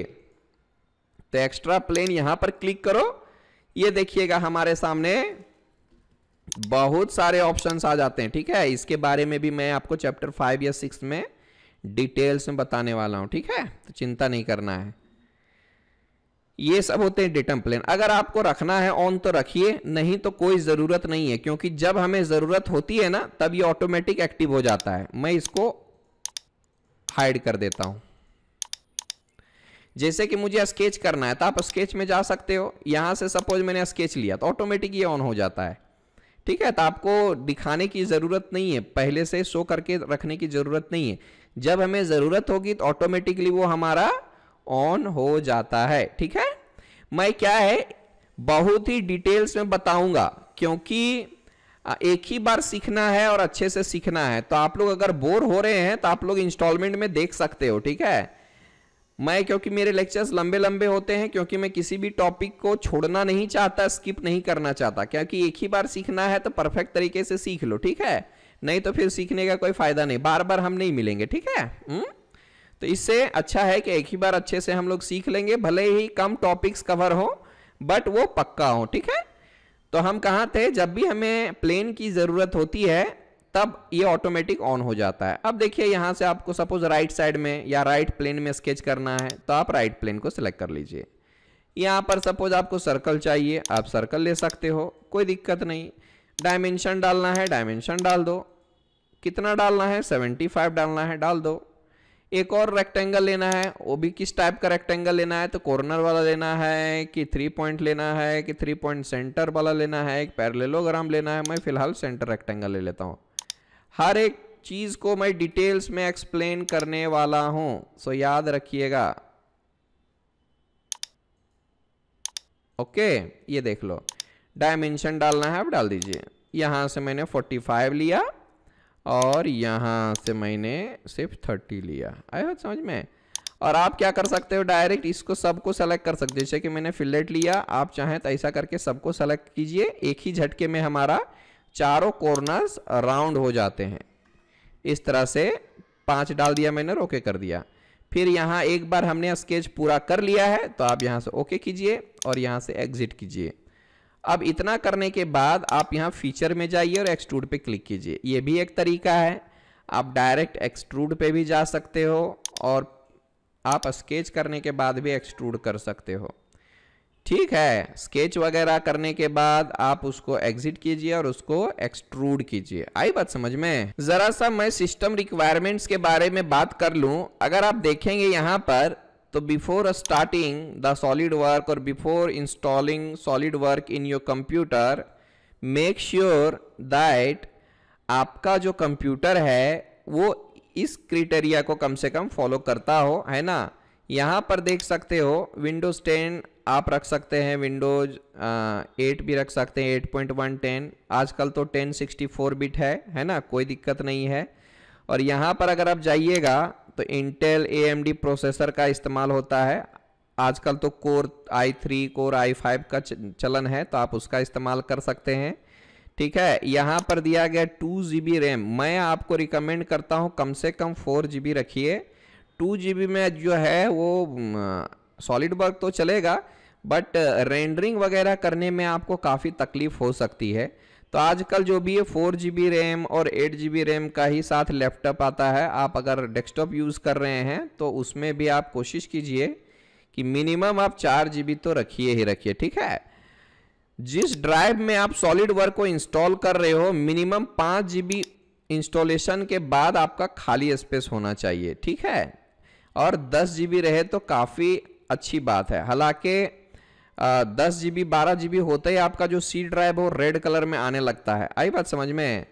तो एक्स्ट्रा प्लेन यहां पर क्लिक करो ये देखिएगा हमारे सामने बहुत सारे ऑप्शंस आ जाते हैं ठीक है इसके बारे में भी मैं आपको चैप्टर फाइव या सिक्स में डिटेल्स में बताने वाला हूं ठीक है तो चिंता नहीं करना है ये सब होते हैं डेटम प्लेन अगर आपको रखना है ऑन तो रखिए नहीं तो कोई ज़रूरत नहीं है क्योंकि जब हमें ज़रूरत होती है ना तब ये ऑटोमेटिक एक्टिव हो जाता है मैं इसको हाइड कर देता हूं जैसे कि मुझे स्केच करना है तो आप स्केच में जा सकते हो यहां से सपोज मैंने स्केच लिया तो ऑटोमेटिक ये ऑन हो जाता है ठीक है तो आपको दिखाने की ज़रूरत नहीं है पहले से शो करके रखने की ज़रूरत नहीं है जब हमें ज़रूरत होगी तो ऑटोमेटिकली वो हमारा ऑन हो जाता है ठीक है मैं क्या है बहुत ही डिटेल्स में बताऊंगा क्योंकि एक ही बार सीखना है और अच्छे से सीखना है तो आप लोग अगर बोर हो रहे हैं तो आप लोग इंस्टॉलमेंट में देख सकते हो ठीक है मैं क्योंकि मेरे लेक्चर्स लंबे लंबे होते हैं क्योंकि मैं किसी भी टॉपिक को छोड़ना नहीं चाहता स्किप नहीं करना चाहता क्योंकि एक ही बार सीखना है तो परफेक्ट तरीके से सीख लो ठीक है नहीं तो फिर सीखने का कोई फ़ायदा नहीं बार बार हम नहीं मिलेंगे ठीक है हुँ? हम्म? तो इससे अच्छा है कि एक ही बार अच्छे से हम लोग सीख लेंगे भले ही कम टॉपिक्स कवर हो बट वो पक्का हो ठीक है तो हम कहाँ थे जब भी हमें प्लेन की ज़रूरत होती है तब ये ऑटोमेटिक ऑन हो जाता है अब देखिए यहाँ से आपको सपोज राइट साइड में या राइट प्लेन में स्केच करना है तो आप राइट प्लेन को सिलेक्ट कर लीजिए यहाँ पर सपोज आपको सर्कल चाहिए आप सर्कल ले सकते हो कोई दिक्कत नहीं डायमेंशन डालना है डायमेंशन डाल दो कितना डालना है 75 डालना है डाल दो एक और रेक्टेंगल लेना है वो भी किस टाइप का रेक्टेंगल लेना है तो कॉर्नर वाला लेना है कि थ्री पॉइंट लेना है कि थ्री पॉइंट सेंटर वाला लेना है एक पैरलेलोग्राम लेना है मैं फिलहाल सेंटर रेक्टेंगल ले लेता हूँ हर एक चीज़ को मैं डिटेल्स में एक्सप्लेन करने वाला हूं सो याद रखिएगा ओके okay, ये देख लो डायमेंशन डालना है आप डाल दीजिए यहां से मैंने 45 लिया और यहां से मैंने सिर्फ 30 लिया आई समझ में और आप क्या कर सकते हो डायरेक्ट इसको सबको सेलेक्ट कर सकते हो जैसे कि मैंने फिलेट लिया आप चाहें तो ऐसा करके सबको सेलेक्ट कीजिए एक ही झटके में हमारा चारों कॉर्नर्स राउंड हो जाते हैं इस तरह से पाँच डाल दिया मैंने रोके ओके कर दिया फिर यहाँ एक बार हमने स्केच पूरा कर लिया है तो आप यहाँ से ओके कीजिए और यहाँ से एग्जिट कीजिए अब इतना करने के बाद आप यहाँ फीचर में जाइए और एक्सट्रूड पे क्लिक कीजिए ये भी एक तरीका है आप डायरेक्ट एक्सट्रूड पे भी जा सकते हो और आप स्केच करने के बाद भी एक्सट्रूड कर सकते हो ठीक है स्केच वगैरह करने के बाद आप उसको एग्जिट कीजिए और उसको एक्सट्रूड कीजिए आई बात समझ में जरा सा मैं सिस्टम रिक्वायरमेंट्स के बारे में बात कर लूं अगर आप देखेंगे यहाँ पर तो before starting the solid work और before installing solid work in your computer make sure that आपका जो कंप्यूटर है वो इस क्रिटेरिया को कम से कम फॉलो करता हो है ना यहाँ पर देख सकते हो विंडोज 10 आप रख सकते हैं विंडोज एट भी रख सकते हैं एट पॉइंट वन टेन आजकल तो टेन सिक्सटी फोर बिट है है ना कोई दिक्कत नहीं है और यहाँ पर अगर आप जाइएगा तो इंटेल ए प्रोसेसर का इस्तेमाल होता है आजकल तो core i three core i five का चलन है तो आप उसका इस्तेमाल कर सकते हैं ठीक है यहाँ पर दिया गया टू जी बी रैम मैं आपको रिकमेंड करता हूँ कम से कम फोर जी बी रखिए टू जी बी में जो है वो सॉलिड वर्क तो चलेगा बट रेंडरिंग uh, वगैरह करने में आपको काफ़ी तकलीफ हो सकती है तो आजकल जो भी है फोर जी बी रैम और एट जी बी रैम का ही साथ लैपटॉप आता है आप अगर डेस्कटॉप यूज़ कर रहे हैं तो उसमें भी आप कोशिश कीजिए कि मिनिमम आप चार जी बी तो रखिए ही रखिए ठीक है जिस ड्राइव में आप सॉलिड वर्क को इंस्टॉल कर रहे हो मिनिमम पाँच जी बी इंस्टॉलेशन के बाद आपका खाली स्पेस होना चाहिए ठीक है और दस जी बी रहे तो काफ़ी अच्छी बात है हालांकि दस जी बी बारह जी बी होते ही आपका जो सी ड्राइव वो रेड कलर में आने लगता है आई बात समझ में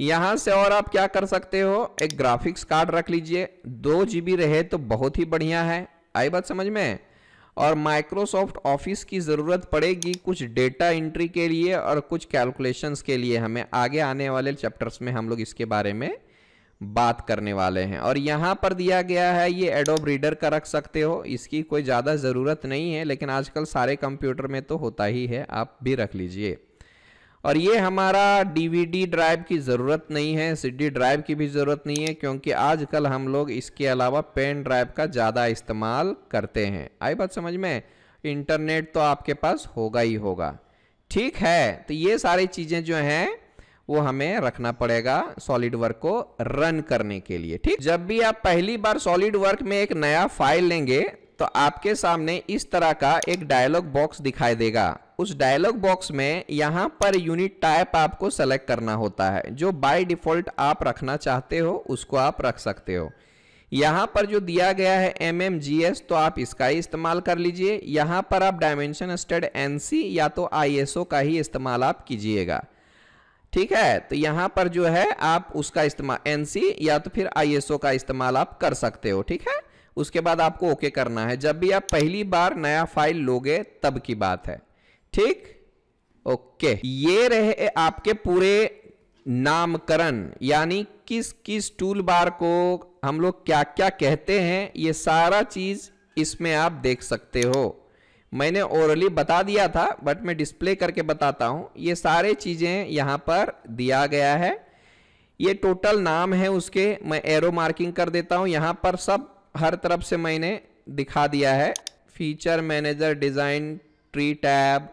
यहाँ से और आप क्या कर सकते हो एक ग्राफिक्स कार्ड रख लीजिए दो जी बी रहे तो बहुत ही बढ़िया है आई बात समझ में और माइक्रोसॉफ्ट ऑफिस की ज़रूरत पड़ेगी कुछ डेटा एंट्री के लिए और कुछ कैलकुलेशंस के लिए हमें आगे आने वाले चैप्टर्स में हम लोग इसके बारे में बात करने वाले हैं और यहाँ पर दिया गया है ये एडोब रीडर का रख सकते हो इसकी कोई ज़्यादा ज़रूरत नहीं है लेकिन आजकल सारे कंप्यूटर में तो होता ही है आप भी रख लीजिए और ये हमारा डीवीडी ड्राइव की ज़रूरत नहीं है सीडी ड्राइव की भी ज़रूरत नहीं है क्योंकि आजकल हम लोग इसके अलावा पेन ड्राइव का ज़्यादा इस्तेमाल करते हैं आई बात समझ में इंटरनेट तो आपके पास होगा ही होगा ठीक है तो ये सारी चीज़ें जो हैं वो हमें रखना पड़ेगा सॉलिड वर्क को रन करने के लिए ठीक जब भी आप पहली बार सॉलिड वर्क में एक नया फाइल लेंगे तो आपके सामने इस तरह का एक डायलॉग बॉक्स दिखाई देगा उस डायलॉग बॉक्स में यहाँ पर यूनिट टाइप आपको सेलेक्ट करना होता है जो बाय डिफॉल्ट आप रखना चाहते हो उसको आप रख सकते हो यहाँ पर जो दिया गया है एम एम जी एस तो आप इसका ही इस्तेमाल कर लीजिए यहाँ पर आप डायमेंशन स्टेड एनसी या तो आई एस ओ का ही इस्तेमाल आप कीजिएगा ठीक है तो यहां पर जो है आप उसका इस्तेमाल एन या तो फिर आई का इस्तेमाल आप कर सकते हो ठीक है उसके बाद आपको ओके करना है जब भी आप पहली बार नया फाइल लोगे तब की बात है ठीक ओके ये रहे आपके पूरे नामकरण यानी किस किस टूल बार को हम लोग क्या क्या कहते हैं ये सारा चीज इसमें आप देख सकते हो मैंने ओरली बता दिया था बट मैं डिस्प्ले करके बताता हूँ ये सारे चीज़ें यहाँ पर दिया गया है ये टोटल नाम है उसके मैं एरो मार्किंग कर देता हूँ यहाँ पर सब हर तरफ से मैंने दिखा दिया है feature manager design tree tab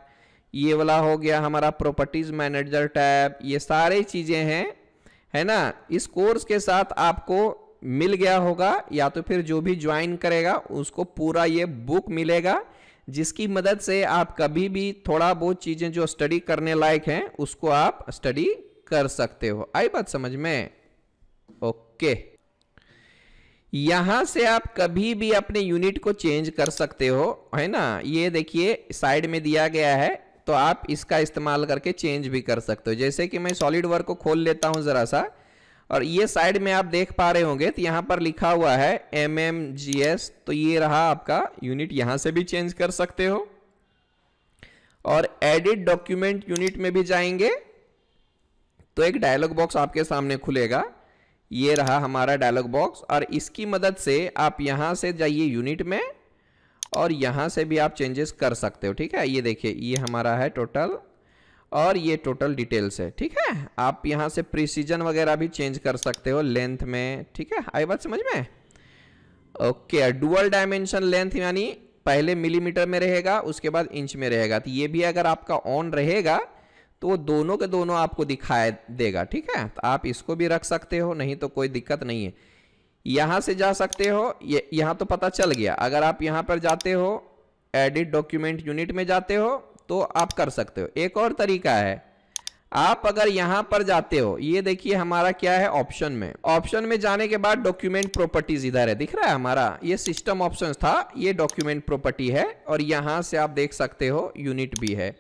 ये वाला हो गया हमारा प्रॉपर्टीज़ मैनेजर टैब ये सारे चीज़ें हैं है ना इस कोर्स के साथ आपको मिल गया होगा या तो फिर जो भी ज्वाइन करेगा उसको पूरा ये बुक मिलेगा जिसकी मदद से आप कभी भी थोड़ा बहुत चीज़ें जो स्टडी करने लायक हैं उसको आप स्टडी कर सकते हो आई बात समझ में ओके यहां से आप कभी भी अपने यूनिट को चेंज कर सकते हो है ना ये देखिए साइड में दिया गया है तो आप इसका इस्तेमाल करके चेंज भी कर सकते हो जैसे कि मैं सॉलिड वर्क को खोल लेता हूं ज़रा सा और ये साइड में आप देख पा रहे होंगे तो यहाँ पर लिखा हुआ है एम एम जी एस तो ये रहा आपका यूनिट यहाँ से भी चेंज कर सकते हो और एडिट डॉक्यूमेंट यूनिट में भी जाएंगे तो एक डायलॉग बॉक्स आपके सामने खुलेगा ये रहा हमारा डायलॉग बॉक्स और इसकी मदद से आप यहाँ से जाइए यूनिट में और यहाँ से भी आप चेंजेस कर सकते हो ठीक है ये देखिए ये हमारा है टोटल और ये टोटल डिटेल्स है ठीक है आप यहाँ से प्रिसीजन वगैरह भी चेंज कर सकते हो लेंथ में ठीक है आई बात समझ में ओके डुअल डायमेंशन लेंथ यानी पहले मिलीमीटर में रहेगा उसके बाद इंच में रहेगा तो ये भी अगर आपका ऑन रहेगा तो वो दोनों के दोनों आपको दिखाई देगा ठीक है तो आप इसको भी रख सकते हो नहीं तो कोई दिक्कत नहीं है यहाँ से जा सकते हो ये यहाँ तो पता चल गया अगर आप यहाँ पर जाते हो एडिट डॉक्यूमेंट यूनिट में जाते हो तो आप कर सकते हो एक और तरीका है आप अगर यहां पर जाते हो ये देखिए हमारा क्या है ऑप्शन में ऑप्शन में जाने के बाद डॉक्यूमेंट प्रॉपर्टीज इधर है दिख रहा है हमारा ये सिस्टम ऑप्शन था ये डॉक्यूमेंट प्रॉपर्टी है और यहां से आप देख सकते हो यूनिट भी है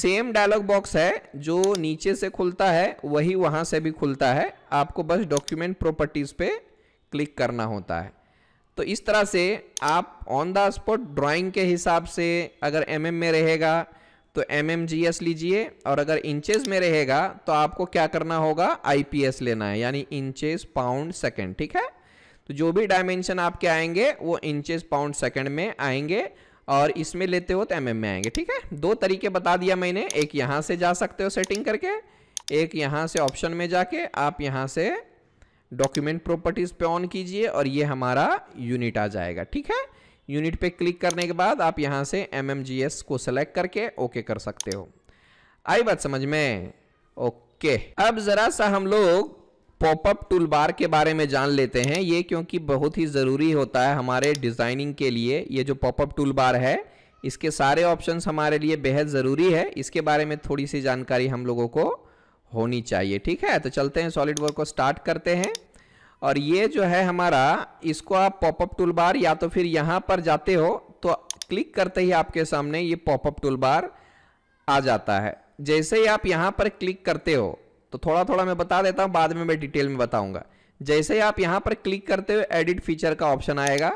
सेम डायलॉग बॉक्स है जो नीचे से खुलता है वही वहां से भी खुलता है आपको बस डॉक्यूमेंट प्रॉपर्टीज पे क्लिक करना होता है तो इस तरह से आप ऑन द स्पॉट ड्राइंग के हिसाब से अगर एम mm में रहेगा तो एम एम जी एस लीजिए और अगर इंचेस में रहेगा तो आपको क्या करना होगा आई पी एस लेना है यानी इंचेस पाउंड सेकेंड ठीक है तो जो भी डायमेंशन आपके आएंगे वो इंचेस पाउंड सेकेंड में आएंगे और इसमें लेते हो तो एम mm में आएंगे ठीक है दो तरीके बता दिया मैंने एक यहाँ से जा सकते हो सेटिंग करके एक यहाँ से ऑप्शन में जाके आप यहाँ से डॉक्यूमेंट प्रॉपर्टीज पे ऑन कीजिए और ये हमारा यूनिट आ जाएगा ठीक है यूनिट पे क्लिक करने के बाद आप यहाँ से एम को सेलेक्ट करके ओके कर सकते हो आई बात समझ में ओके अब जरा सा हम लोग पॉपअप टूल बार के बारे में जान लेते हैं ये क्योंकि बहुत ही ज़रूरी होता है हमारे डिज़ाइनिंग के लिए ये जो पॉपअप टूल बार है इसके सारे ऑप्शंस हमारे लिए बेहद ज़रूरी है इसके बारे में थोड़ी सी जानकारी हम लोगों को होनी चाहिए ठीक है तो चलते हैं सॉलिड वर्क को स्टार्ट करते हैं और ये जो है हमारा इसको आप पॉपअप टूल बार या तो फिर यहाँ पर जाते हो तो क्लिक करते ही आपके सामने ये पॉपअप टूल बार आ जाता है जैसे ही आप यहाँ पर क्लिक करते हो तो थोड़ा थोड़ा मैं बता देता हूँ बाद में मैं डिटेल में बताऊँगा जैसे ही आप यहाँ पर क्लिक करते हो एडिट फीचर का ऑप्शन आएगा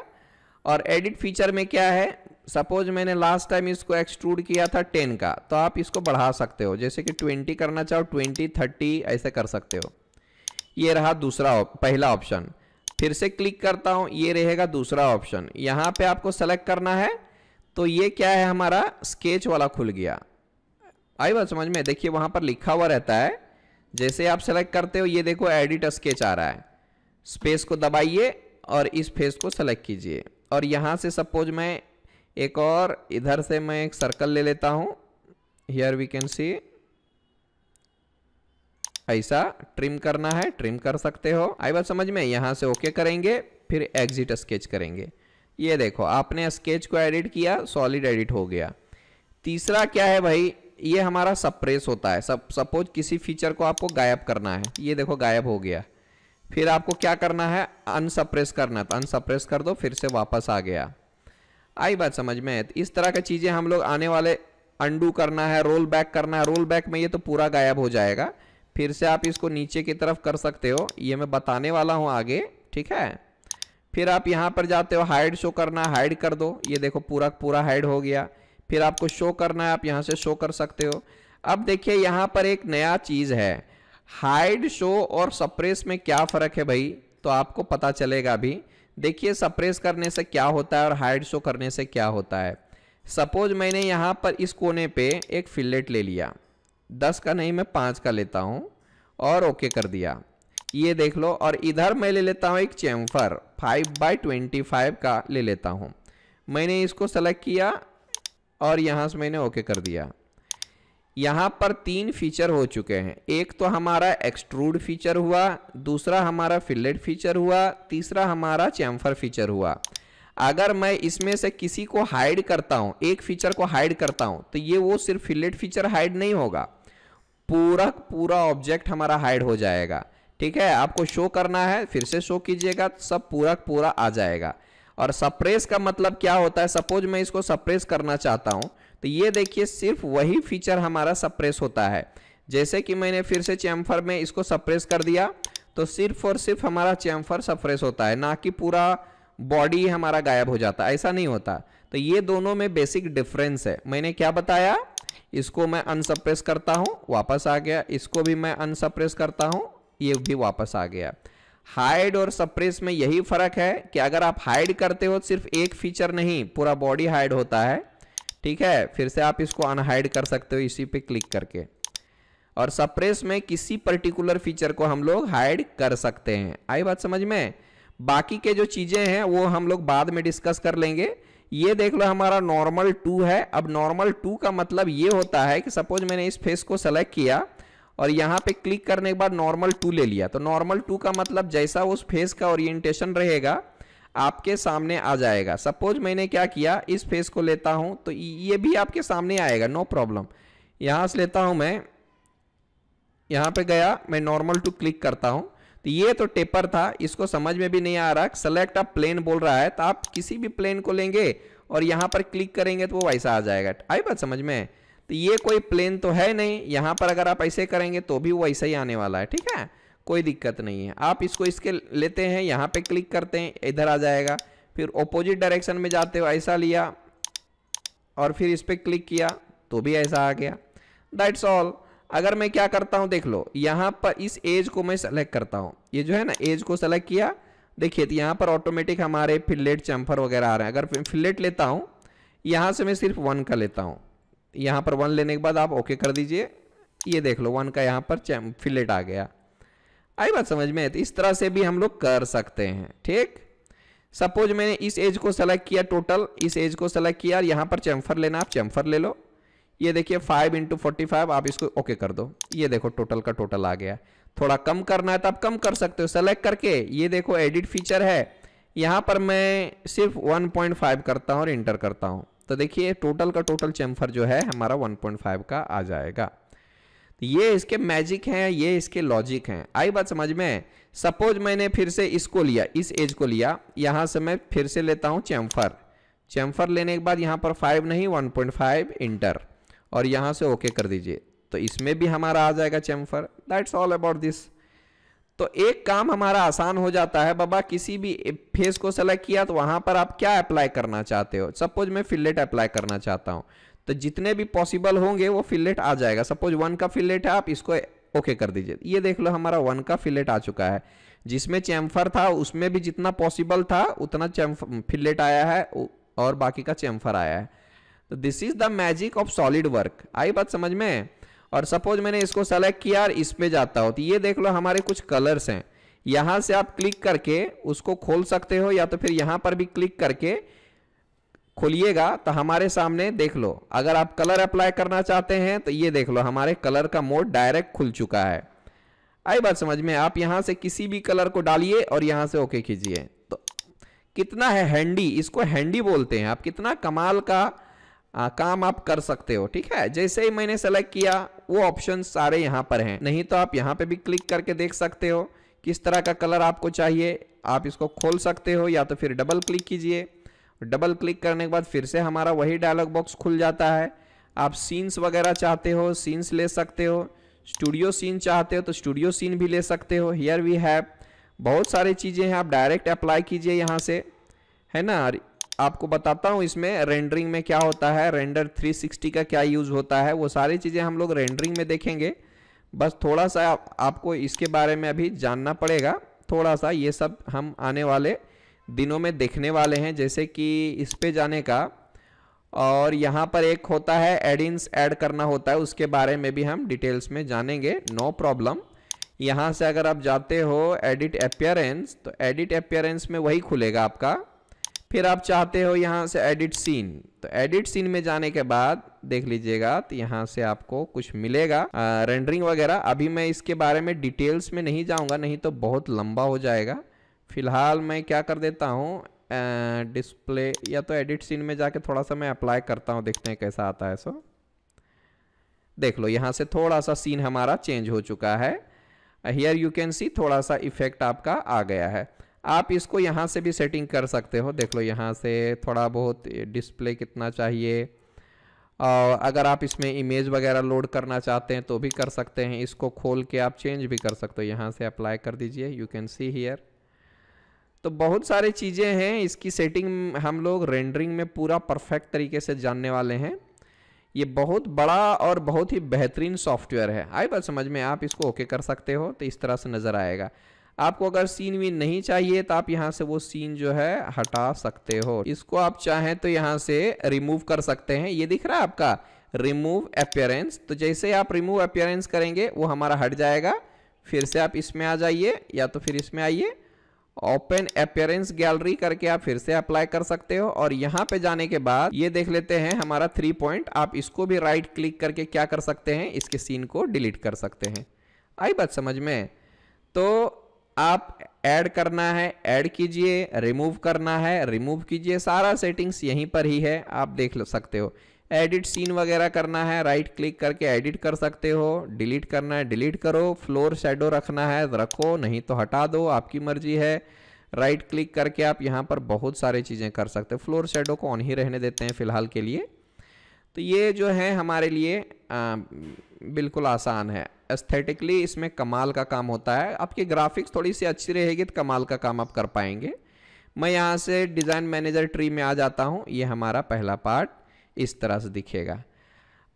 और एडिट फीचर में क्या है सपोज मैंने लास्ट टाइम इसको एक्सट्रूड किया था टेन का तो आप इसको बढ़ा सकते हो जैसे कि ट्वेंटी करना चाहो ट्वेंटी थर्टी ऐसे कर सकते हो ये रहा दूसरा पहला ऑप्शन फिर से क्लिक करता हूँ ये रहेगा दूसरा ऑप्शन यहाँ पे आपको सेलेक्ट करना है तो ये क्या है हमारा स्केच वाला खुल गया आई बात समझ में देखिए वहाँ पर लिखा हुआ रहता है जैसे आप सेलेक्ट करते हो ये देखो एडिट स्केच आ रहा है स्पेस को दबाइए और इस फेस को सेलेक्ट कीजिए और यहाँ से सपोज मैं एक और इधर से मैं एक सर्कल ले लेता हूँ हियर वी कैन सी ऐसा ट्रिम करना है ट्रिम कर सकते हो आई बात समझ में यहाँ से ओके करेंगे फिर एग्जिट स्केच करेंगे ये देखो आपने स्केच को एडिट किया सॉलिड एडिट हो गया तीसरा क्या है भाई ये हमारा सप्रेस होता है सब सपोज किसी फीचर को आपको गायब करना है ये देखो गायब हो गया फिर आपको क्या करना है अनसप्रेस करना है तो अनसप्रेस कर दो फिर से वापस आ गया आई बात समझ में है इस तरह का चीज़ें हम लोग आने वाले अंडू करना है रोल बैक करना है रोल बैक में ये तो पूरा गायब हो जाएगा फिर से आप इसको नीचे की तरफ कर सकते हो ये मैं बताने वाला हूँ आगे ठीक है फिर आप यहाँ पर जाते हो हाइड शो करना हाइड कर दो ये देखो पूरा पूरा हाइड हो गया फिर आपको शो करना है आप यहाँ से शो कर सकते हो अब देखिए यहाँ पर एक नया चीज़ है हाइड शो और सप्रेस में क्या फ़र्क है भाई तो आपको पता चलेगा अभी देखिए सप्रेस करने से क्या होता है और हाइड शो करने से क्या होता है सपोज मैंने यहाँ पर इस कोने पे एक फिलेट ले लिया दस का नहीं मैं पाँच का लेता हूँ और ओके कर दिया ये देख लो और इधर मैं ले लेता हूँ एक chamfer five by twenty five का ले लेता हूँ मैंने इसको सेलेक्ट किया और यहाँ से मैंने ओके कर दिया यहाँ पर तीन फीचर हो चुके हैं एक तो हमारा एक्सट्रूड फीचर हुआ दूसरा हमारा फिलेट फीचर हुआ तीसरा हमारा चैम्फर फीचर हुआ अगर मैं इसमें से किसी को हाइड करता हूँ एक फीचर को हाइड करता हूँ तो ये वो सिर्फ फिलेट फीचर हाइड नहीं होगा पूरा पूरा ऑब्जेक्ट हमारा हाइड हो जाएगा ठीक है आपको शो करना है फिर से शो कीजिएगा सब पूरा पूरा आ जाएगा और सप्रेस का मतलब क्या होता है सपोज मैं इसको सप्रेस करना चाहता हूँ तो ये देखिए सिर्फ वही फीचर हमारा सप्रेस होता है जैसे कि मैंने फिर से चैम्फर में इसको सप्रेस कर दिया तो सिर्फ और सिर्फ हमारा चैम्फर सप्रेस होता है ना कि पूरा बॉडी हमारा गायब हो जाता ऐसा नहीं होता तो ये दोनों में बेसिक डिफरेंस है मैंने क्या बताया इसको मैं अनसप्रेस करता हूँ वापस आ गया इसको भी मैं अनसप्रेस करता हूँ ये भी वापस आ गया हाइड और सप्रेस में यही फर्क है कि अगर आप हाइड करते हो सिर्फ एक फीचर नहीं पूरा बॉडी हाइड होता है ठीक है फिर से आप इसको अनहाइड कर सकते हो इसी पे क्लिक करके और सप्रेस में किसी पर्टिकुलर फीचर को हम लोग हाइड कर सकते हैं आई बात समझ में बाकी के जो चीज़ें हैं वो हम लोग बाद में डिस्कस कर लेंगे ये देख लो हमारा नॉर्मल टू है अब नॉर्मल टू का मतलब ये होता है कि सपोज मैंने इस फेस को सेलेक्ट किया और यहाँ पे क्लिक करने के बाद नॉर्मल टू ले लिया तो नॉर्मल टू का मतलब जैसा उस फेस का ओरिएंटेशन रहेगा आपके सामने आ जाएगा सपोज मैंने क्या किया इस फेस को लेता हूँ तो ये भी आपके सामने आएगा नो प्रॉब्लम यहाँ से लेता हूँ मैं यहाँ पे गया मैं नॉर्मल टू क्लिक करता हूँ तो ये तो टेपर था इसको समझ में भी नहीं आ रहा सेलेक्ट आप प्लेन बोल रहा है तो आप किसी भी प्लेन को लेंगे और यहाँ पर क्लिक करेंगे तो वो वैसा आ जाएगा आई बात समझ में तो ये कोई प्लेन तो है नहीं यहाँ पर अगर आप ऐसे करेंगे तो भी वो वैसा ही आने वाला है ठीक है कोई दिक्कत नहीं है आप इसको इसके लेते हैं यहाँ पे क्लिक करते हैं इधर आ जाएगा फिर ऑपोजिट डायरेक्शन में जाते हो ऐसा लिया और फिर इस पर क्लिक किया तो भी ऐसा आ गया दैट्स ऑल अगर मैं क्या करता हूँ देख लो यहाँ पर इस एज को मैं सेलेक्ट करता हूँ ये जो है ना एज को सेलेक्ट किया देखिए तो यहाँ पर ऑटोमेटिक हमारे फिलेट चम्फर वगैरह आ रहे हैं अगर फिलेट लेता हूँ यहाँ से मैं सिर्फ वन का लेता हूँ यहाँ पर वन लेने के बाद आप ओके कर दीजिए ये देख लो वन का यहाँ पर फिलेट आ गया आई बात समझ में तो इस तरह से भी हम लोग कर सकते हैं ठीक सपोज मैंने इस एज को सेलेक्ट किया टोटल इस एज को सेलेक्ट किया यहाँ पर चैम्फर लेना आप चैम्फर ले लो ये देखिए फाइव इंटू फोर्टी फाइव आप इसको ओके कर दो ये देखो टोटल का टोटल आ गया थोड़ा कम करना है तो आप कम कर सकते हो सेलेक्ट करके ये देखो एडिट फीचर है यहाँ पर मैं सिर्फ 1.5 करता हूँ और इंटर करता हूँ तो देखिए टोटल का टोटल चैम्फर जो है हमारा 1.5 का आ जाएगा तो ये इसके मैजिक हैं ये इसके लॉजिक हैं आई बात समझ में सपोज मैंने फिर से इसको लिया इस एज को लिया यहाँ से मैं फिर से लेता हूँ चैम्फर चैम्फर लेने के बाद यहाँ पर फाइव नहीं वन पॉइंट फाइव इंटर और यहाँ से ओके कर दीजिए तो इसमें भी हमारा आ जाएगा chamfer that's all about this तो एक काम हमारा आसान हो जाता है बाबा किसी भी फेस को सेलेक्ट किया तो वहाँ पर आप क्या अप्लाई करना चाहते हो सपोज मैं फिलेट अप्लाई करना चाहता हूँ तो जितने भी पॉसिबल होंगे वो फिलेट आ जाएगा सपोज वन का फिलेट है आप इसको ओके कर दीजिए ये देख लो हमारा वन का फिलेट आ चुका है जिसमें चैम्फर था उसमें भी जितना पॉसिबल था उतना फिलेट आया है और बाकी का चैम्फर आया है तो this is the magic of solid work आई बात समझ में और सपोज मैंने इसको सेलेक्ट किया और इस पे जाता हो तो ये देख लो हमारे कुछ कलर्स हैं यहाँ से आप क्लिक करके उसको खोल सकते हो या तो फिर यहाँ पर भी क्लिक करके खोलिएगा तो हमारे सामने देख लो अगर आप कलर अप्लाई करना चाहते हैं तो ये देख लो हमारे कलर का मोड डायरेक्ट खुल चुका है आई बात समझ में आप यहाँ से किसी भी कलर को डालिए और यहाँ से ओके खींचिए तो कितना है हैंडी इसको हैंडी बोलते हैं आप कितना कमाल का आ, काम आप कर सकते हो ठीक है जैसे ही मैंने सेलेक्ट किया वो ऑप्शन सारे यहाँ पर हैं नहीं तो आप यहाँ पे भी क्लिक करके देख सकते हो किस तरह का कलर आपको चाहिए आप इसको खोल सकते हो या तो फिर डबल क्लिक कीजिए डबल क्लिक करने के बाद फिर से हमारा वही डायलॉग बॉक्स खुल जाता है आप सीन्स वगैरह चाहते हो सीन्स ले सकते हो स्टूडियो सीन चाहते हो तो स्टूडियो सीन भी ले सकते हो हियर वी हैव बहुत सारी चीज़ें हैं आप डायरेक्ट अप्लाई कीजिए यहाँ से है ना आपको बताता हूँ इसमें रेंडरिंग में क्या होता है रेंडर 360 का क्या यूज़ होता है वो सारी चीज़ें हम लोग रेंडरिंग में देखेंगे बस थोड़ा सा आप, आपको इसके बारे में अभी जानना पड़ेगा थोड़ा सा ये सब हम आने वाले दिनों में देखने वाले हैं जैसे कि इस पे जाने का और यहाँ पर एक होता है एडिन्स ऐड करना होता है उसके बारे में भी हम डिटेल्स में जानेंगे नो प्रॉब्लम यहाँ से अगर आप जाते हो एडिट अपियरेंस तो एडिट अपियरेंस में वही खुलेगा आपका फिर आप चाहते हो यहाँ से एडिट सीन तो एडिट सीन में जाने के बाद देख लीजिएगा तो यहाँ से आपको कुछ मिलेगा रेंडरिंग वगैरह अभी मैं इसके बारे में डिटेल्स में नहीं जाऊँगा नहीं तो बहुत लंबा हो जाएगा फ़िलहाल मैं क्या कर देता हूँ डिस्प्ले या तो एडिट सीन में जाके थोड़ा सा मैं अप्लाई करता हूँ देखते हैं कैसा आता है सो देख लो यहाँ से थोड़ा सा सीन हमारा चेंज हो चुका है हियर यू कैन सी थोड़ा सा इफेक्ट आपका आ गया है आप इसको यहाँ से भी सेटिंग कर सकते हो देख लो यहाँ से थोड़ा बहुत डिस्प्ले कितना चाहिए और अगर आप इसमें इमेज वगैरह लोड करना चाहते हैं तो भी कर सकते हैं इसको खोल के आप चेंज भी कर सकते हो यहाँ से अप्लाई कर दीजिए यू कैन सी हियर तो बहुत सारी चीज़ें हैं इसकी सेटिंग हम लोग रेंडरिंग में पूरा परफेक्ट तरीके से जानने वाले हैं ये बहुत बड़ा और बहुत ही बेहतरीन सॉफ्टवेयर है आई बात समझ में आप इसको ओके कर सकते हो तो इस तरह से नज़र आएगा आपको अगर सीन वीन नहीं चाहिए तो आप यहाँ से वो सीन जो है हटा सकते हो इसको आप चाहें तो यहाँ से रिमूव कर सकते हैं ये दिख रहा है आपका रिमूव अपियरेंस तो जैसे आप रिमूव अपियरेंस करेंगे वो हमारा हट जाएगा फिर से आप इसमें आ जाइए या तो फिर इसमें आइए ओपन अपियरेंस गैलरी करके आप फिर से अप्लाई कर सकते हो और यहाँ पे जाने के बाद ये देख लेते हैं हमारा थ्री पॉइंट आप इसको भी राइट क्लिक करके क्या कर सकते हैं इसके सीन को डिलीट कर सकते हैं आई बात समझ में तो आप ऐड करना है ऐड कीजिए रिमूव करना है रिमूव कीजिए सारा सेटिंग्स यहीं पर ही है आप देख सकते हो एडिट सीन वगैरह करना है राइट क्लिक करके एडिट कर सकते हो डिलीट करना है डिलीट करो फ्लोर शेडो रखना है रखो नहीं तो हटा दो आपकी मर्जी है राइट right क्लिक करके आप यहाँ पर बहुत सारे चीज़ें कर सकते हो फ्लोर शेडो को ऑन ही रहने देते हैं फ़िलहाल के लिए तो ये जो है हमारे लिए आ, बिल्कुल आसान है एस्थेटिकली इसमें कमाल का काम होता है आपकी ग्राफिक्स थोड़ी सी अच्छी रहेगी तो कमाल का काम आप कर पाएंगे मैं यहाँ से डिज़ाइन मैनेजर ट्री में आ जाता हूँ ये हमारा पहला पार्ट इस तरह से दिखेगा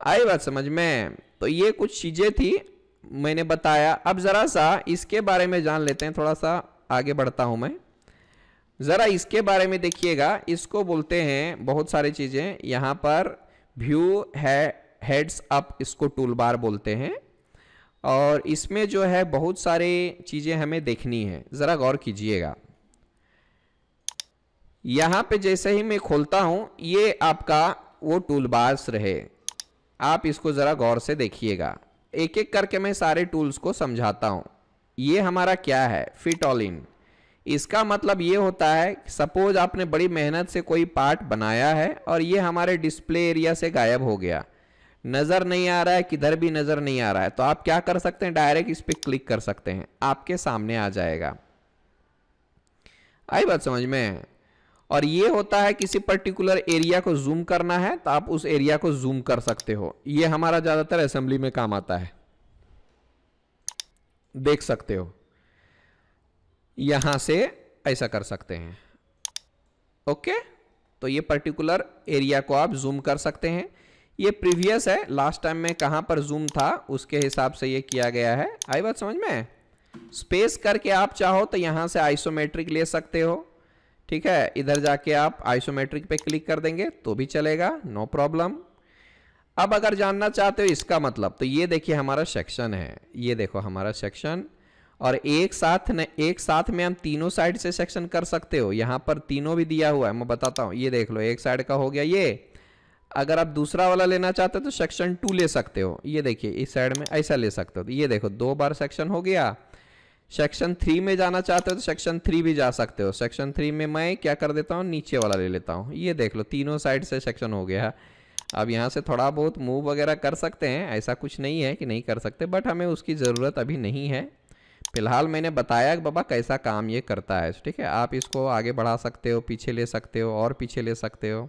आई बात समझ में तो ये कुछ चीज़ें थी मैंने बताया अब ज़रा सा इसके बारे में जान लेते हैं थोड़ा सा आगे बढ़ता हूँ मैं ज़रा इसके बारे में देखिएगा इसको बोलते हैं बहुत सारी चीज़ें यहाँ पर व्यू है हेड्स अप इसको टूल बार बोलते हैं और इसमें जो है बहुत सारी चीज़ें हमें देखनी है ज़रा गौर कीजिएगा यहाँ पे जैसे ही मैं खोलता हूँ ये आपका वो टूल बार्स रहे आप इसको ज़रा गौर से देखिएगा एक एक करके मैं सारे टूल्स को समझाता हूँ ये हमारा क्या है फिट ऑल इन इसका मतलब ये होता है सपोज आपने बड़ी मेहनत से कोई पार्ट बनाया है और ये हमारे डिस्प्ले एरिया से गायब हो गया नज़र नहीं आ रहा है किधर भी नज़र नहीं आ रहा है तो आप क्या कर सकते हैं डायरेक्ट इस पर क्लिक कर सकते हैं आपके सामने आ जाएगा आई बात समझ में और ये होता है किसी पर्टिकुलर एरिया को जूम करना है तो आप उस एरिया को जूम कर सकते हो ये हमारा ज़्यादातर असेंबली में काम आता है देख सकते हो यहां से ऐसा कर सकते हैं ओके तो ये पर्टिकुलर एरिया को आप जूम कर सकते हैं ये प्रीवियस है लास्ट टाइम में कहां पर जूम था उसके हिसाब से ये किया गया है आई बात समझ में स्पेस करके आप चाहो तो यहां से आइसोमेट्रिक ले सकते हो ठीक है इधर जाके आप आइसोमेट्रिक पे क्लिक कर देंगे तो भी चलेगा नो प्रॉब्लम अब अगर जानना चाहते हो इसका मतलब तो ये देखिए हमारा सेक्शन है ये देखो हमारा सेक्शन और एक साथ न, एक साथ में हम तीनों साइड से सेक्शन कर सकते हो यहाँ पर तीनों भी दिया हुआ है मैं बताता हूँ ये देख लो एक साइड का हो गया ये अगर आप दूसरा वाला लेना चाहते हो तो सेक्शन टू ले सकते हो ये देखिए इस साइड में ऐसा ले सकते हो तो ये देखो दो बार सेक्शन हो गया सेक्शन थ्री में जाना चाहते हो तो सेक्शन थ्री भी जा सकते हो सेक्शन थ्री में मैं क्या कर देता हूँ नीचे वाला ले लेता हूँ ये देख लो तीनों साइड से सेक्शन हो गया अब यहाँ से थोड़ा बहुत मूव वगैरह कर सकते हैं ऐसा कुछ नहीं है कि नहीं कर सकते बट हमें उसकी ज़रूरत अभी नहीं है फिलहाल मैंने बताया कि बाबा कैसा काम ये करता है ठीक है आप इसको आगे बढ़ा सकते हो पीछे ले सकते हो और पीछे ले सकते हो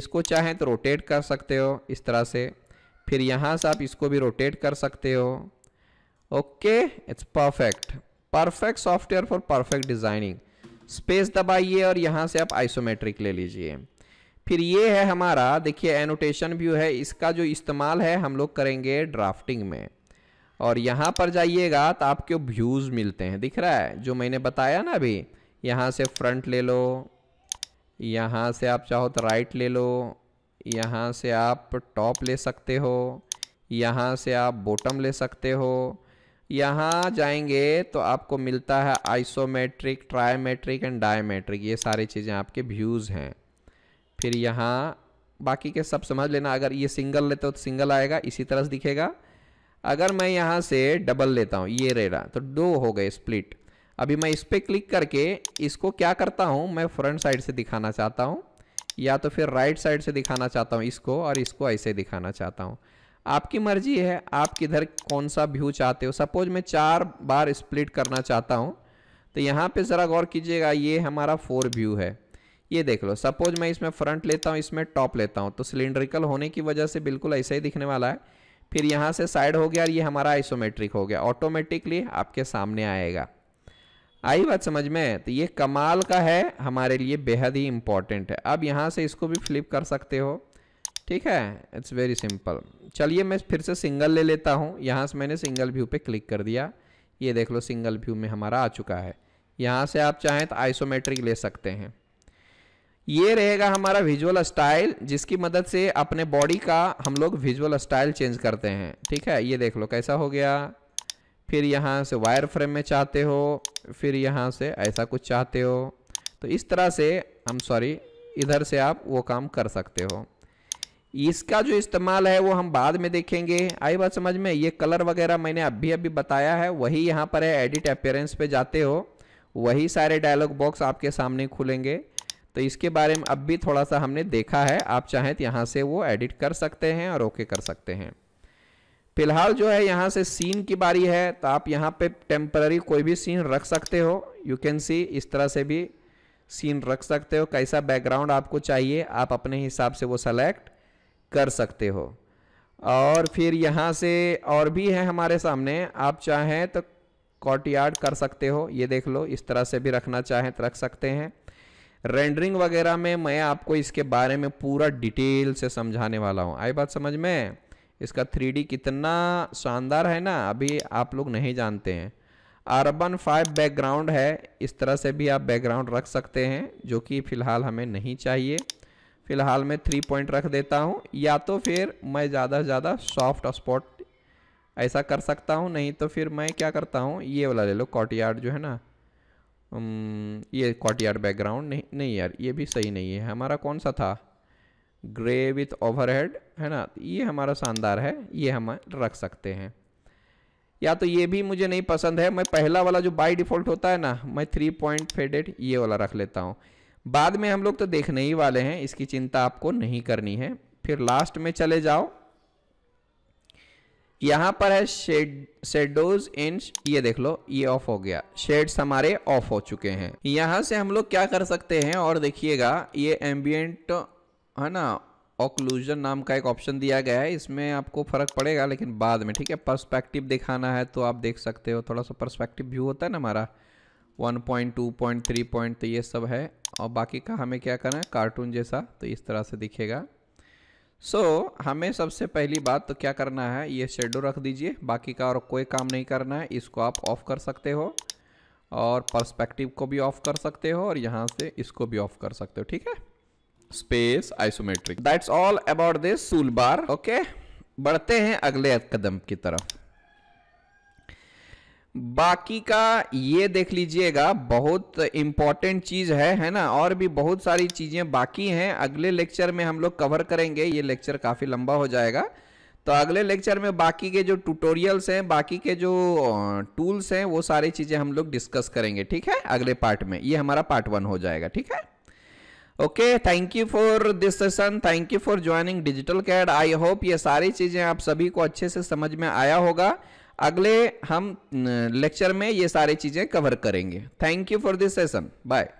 इसको चाहें तो रोटेट कर सकते हो इस तरह से फिर यहाँ से आप इसको भी रोटेट कर सकते हो okay it's perfect perfect software for perfect designing space दबाइए और यहाँ से आप आइसोमेट्रिक ले लीजिए फिर ये है हमारा देखिए एनोटेशन व्यू है इसका जो इस्तेमाल है हम लोग करेंगे ड्राफ्टिंग में और यहाँ पर जाइएगा तो आपके व्यूज़ मिलते हैं दिख रहा है जो मैंने बताया ना अभी यहाँ से फ्रंट ले लो यहाँ से आप चाहो तो राइट ले लो यहाँ से आप टॉप ले सकते हो यहाँ से आप बॉटम ले सकते हो यहाँ जाएंगे तो आपको मिलता है आइसोमेट्रिक ट्राईमेट्रिक एंड डायमेट्रिक ये सारी चीज़ें आपके व्यूज़ हैं फिर यहाँ बाकी के सब समझ लेना अगर ये सिंगल लेते हो तो सिंगल आएगा इसी तरह से दिखेगा अगर मैं यहाँ से डबल लेता हूँ ये रेडा तो दो हो गए स्प्लिट अभी मैं इस पर क्लिक करके इसको क्या करता हूँ मैं फ्रंट साइड से दिखाना चाहता हूँ या तो फिर राइट साइड से दिखाना चाहता हूँ इसको और इसको ऐसे दिखाना चाहता हूँ आपकी मर्जी है आप किधर कौन सा व्यू चाहते हो सपोज मैं चार बार स्प्लिट करना चाहता हूँ तो यहाँ पे ज़रा गौर कीजिएगा ये हमारा फोर व्यू है ये देख लो सपोज मैं इसमें फ्रंट लेता हूँ इसमें टॉप लेता हूँ तो सिलेंड्रिकल होने की वजह से बिल्कुल ऐसा ही दिखने वाला है फिर यहाँ से साइड हो गया और ये हमारा आइसोमेट्रिक हो गया ऑटोमेटिकली आपके सामने आएगा आई बात समझ में तो ये कमाल का है हमारे लिए बेहद ही इम्पॉर्टेंट है अब यहाँ से इसको भी फ्लिप कर सकते हो ठीक है इट्स वेरी सिंपल चलिए मैं फिर से सिंगल ले लेता हूँ यहाँ से मैंने सिंगल व्यू पे क्लिक कर दिया ये देख लो सिंगल व्यू में हमारा आ चुका है यहाँ से आप चाहें तो आइसोमेट्रिक ले सकते हैं ये रहेगा हमारा विजुअल स्टाइल जिसकी मदद से अपने बॉडी का हम लोग विजुअल स्टाइल चेंज करते हैं ठीक है ये देख लो कैसा हो गया फिर यहाँ से वायर फ्रेम में चाहते हो फिर यहाँ से ऐसा कुछ चाहते हो तो इस तरह से हम सॉरी इधर से आप वो काम कर सकते हो इसका जो इस्तेमाल है वो हम बाद में देखेंगे आई बात समझ में ये कलर वगैरह मैंने अभी अभी बताया है वही यहाँ पर है एडिट अपेयरेंस पे जाते हो वही सारे डायलॉग बॉक्स आपके सामने खुलेंगे तो इसके बारे में अब भी थोड़ा सा हमने देखा है आप चाहें तो यहाँ से वो एडिट कर सकते हैं और ओके कर सकते हैं फिलहाल जो है यहाँ से सीन की बारी है तो आप यहाँ पे टेम्पररी कोई भी सीन रख सकते हो यू कैन सी इस तरह से भी सीन रख सकते हो कैसा बैकग्राउंड आपको चाहिए आप अपने हिसाब से वो सेलेक्ट कर सकते हो और फिर यहाँ से और भी है हमारे सामने आप चाहें तो कॉट कर सकते हो ये देख लो इस तरह से भी रखना चाहें तो रख सकते हैं रेंडरिंग वगैरह में मैं आपको इसके बारे में पूरा डिटेल से समझाने वाला हूँ आई बात समझ में इसका थ्री कितना शानदार है ना अभी आप लोग नहीं जानते हैं अर्बन फाइव बैकग्राउंड है इस तरह से भी आप बैकग्राउंड रख सकते हैं जो कि फ़िलहाल हमें नहीं चाहिए फिलहाल मैं थ्री पॉइंट रख देता हूँ या तो फिर मैं ज़्यादा से ज़्यादा सॉफ्ट स्पॉट ऐसा कर सकता हूँ नहीं तो फिर मैं क्या करता हूँ ये वाला ले लो कॉट जो है ना ये कॉट बैकग्राउंड नहीं नहीं यार ये भी सही नहीं है हमारा कौन सा था ग्रे विथ ओवर है ना ये हमारा शानदार है ये हम रख सकते हैं या तो ये भी मुझे नहीं पसंद है मैं पहला वाला जो बाई डिफ़ॉल्ट होता है ना मैं थ्री पॉइंट फेडेड ये वाला रख लेता हूँ बाद में हम लोग तो देखने ही वाले हैं इसकी चिंता आपको नहीं करनी है फिर लास्ट में चले जाओ यहाँ पर है शेड शेडोज इन ये देख लो ये ऑफ हो गया शेड्स हमारे ऑफ हो चुके हैं यहाँ से हम लोग क्या कर सकते हैं और देखिएगा ये एम्बियंट है ना ऑक्लूजन नाम का एक ऑप्शन दिया गया है इसमें आपको फ़र्क पड़ेगा लेकिन बाद में ठीक है पर्सपेक्टिव दिखाना है तो आप देख सकते हो थोड़ा सा पर्सपेक्टिव व्यू होता है ना हमारा वन पॉइंट तो ये सब है और बाकी का हमें क्या करना है कार्टून जैसा तो इस तरह से दिखेगा सो so, हमें सबसे पहली बात तो क्या करना है ये शेडो रख दीजिए बाकी का और कोई काम नहीं करना है इसको आप ऑफ़ कर सकते हो और पर्सपेक्टिव को भी ऑफ़ कर सकते हो और यहाँ से इसको भी ऑफ़ कर सकते हो ठीक है space isometric that's all about this सूल बार ओके बढ़ते हैं अगले कदम की तरफ बाकी का ये देख लीजिएगा बहुत इंपॉर्टेंट चीज़ है है ना और भी बहुत सारी चीज़ें बाकी हैं अगले लेक्चर में हम लोग कवर करेंगे ये लेक्चर काफ़ी लंबा हो जाएगा तो अगले लेक्चर में बाकी के जो ट्यूटोरियल्स हैं बाकी के जो टूल्स हैं वो सारी चीज़ें हम लोग डिस्कस करेंगे ठीक है अगले पार्ट में ये हमारा पार्ट वन हो जाएगा ठीक है okay thank you for this session thank you for joining digital CAD I hope ये सारी चीज़ें आप सभी को अच्छे से समझ में आया होगा अगले हम लेक्चर में ये सारी चीज़ें कवर करेंगे thank you for this session bye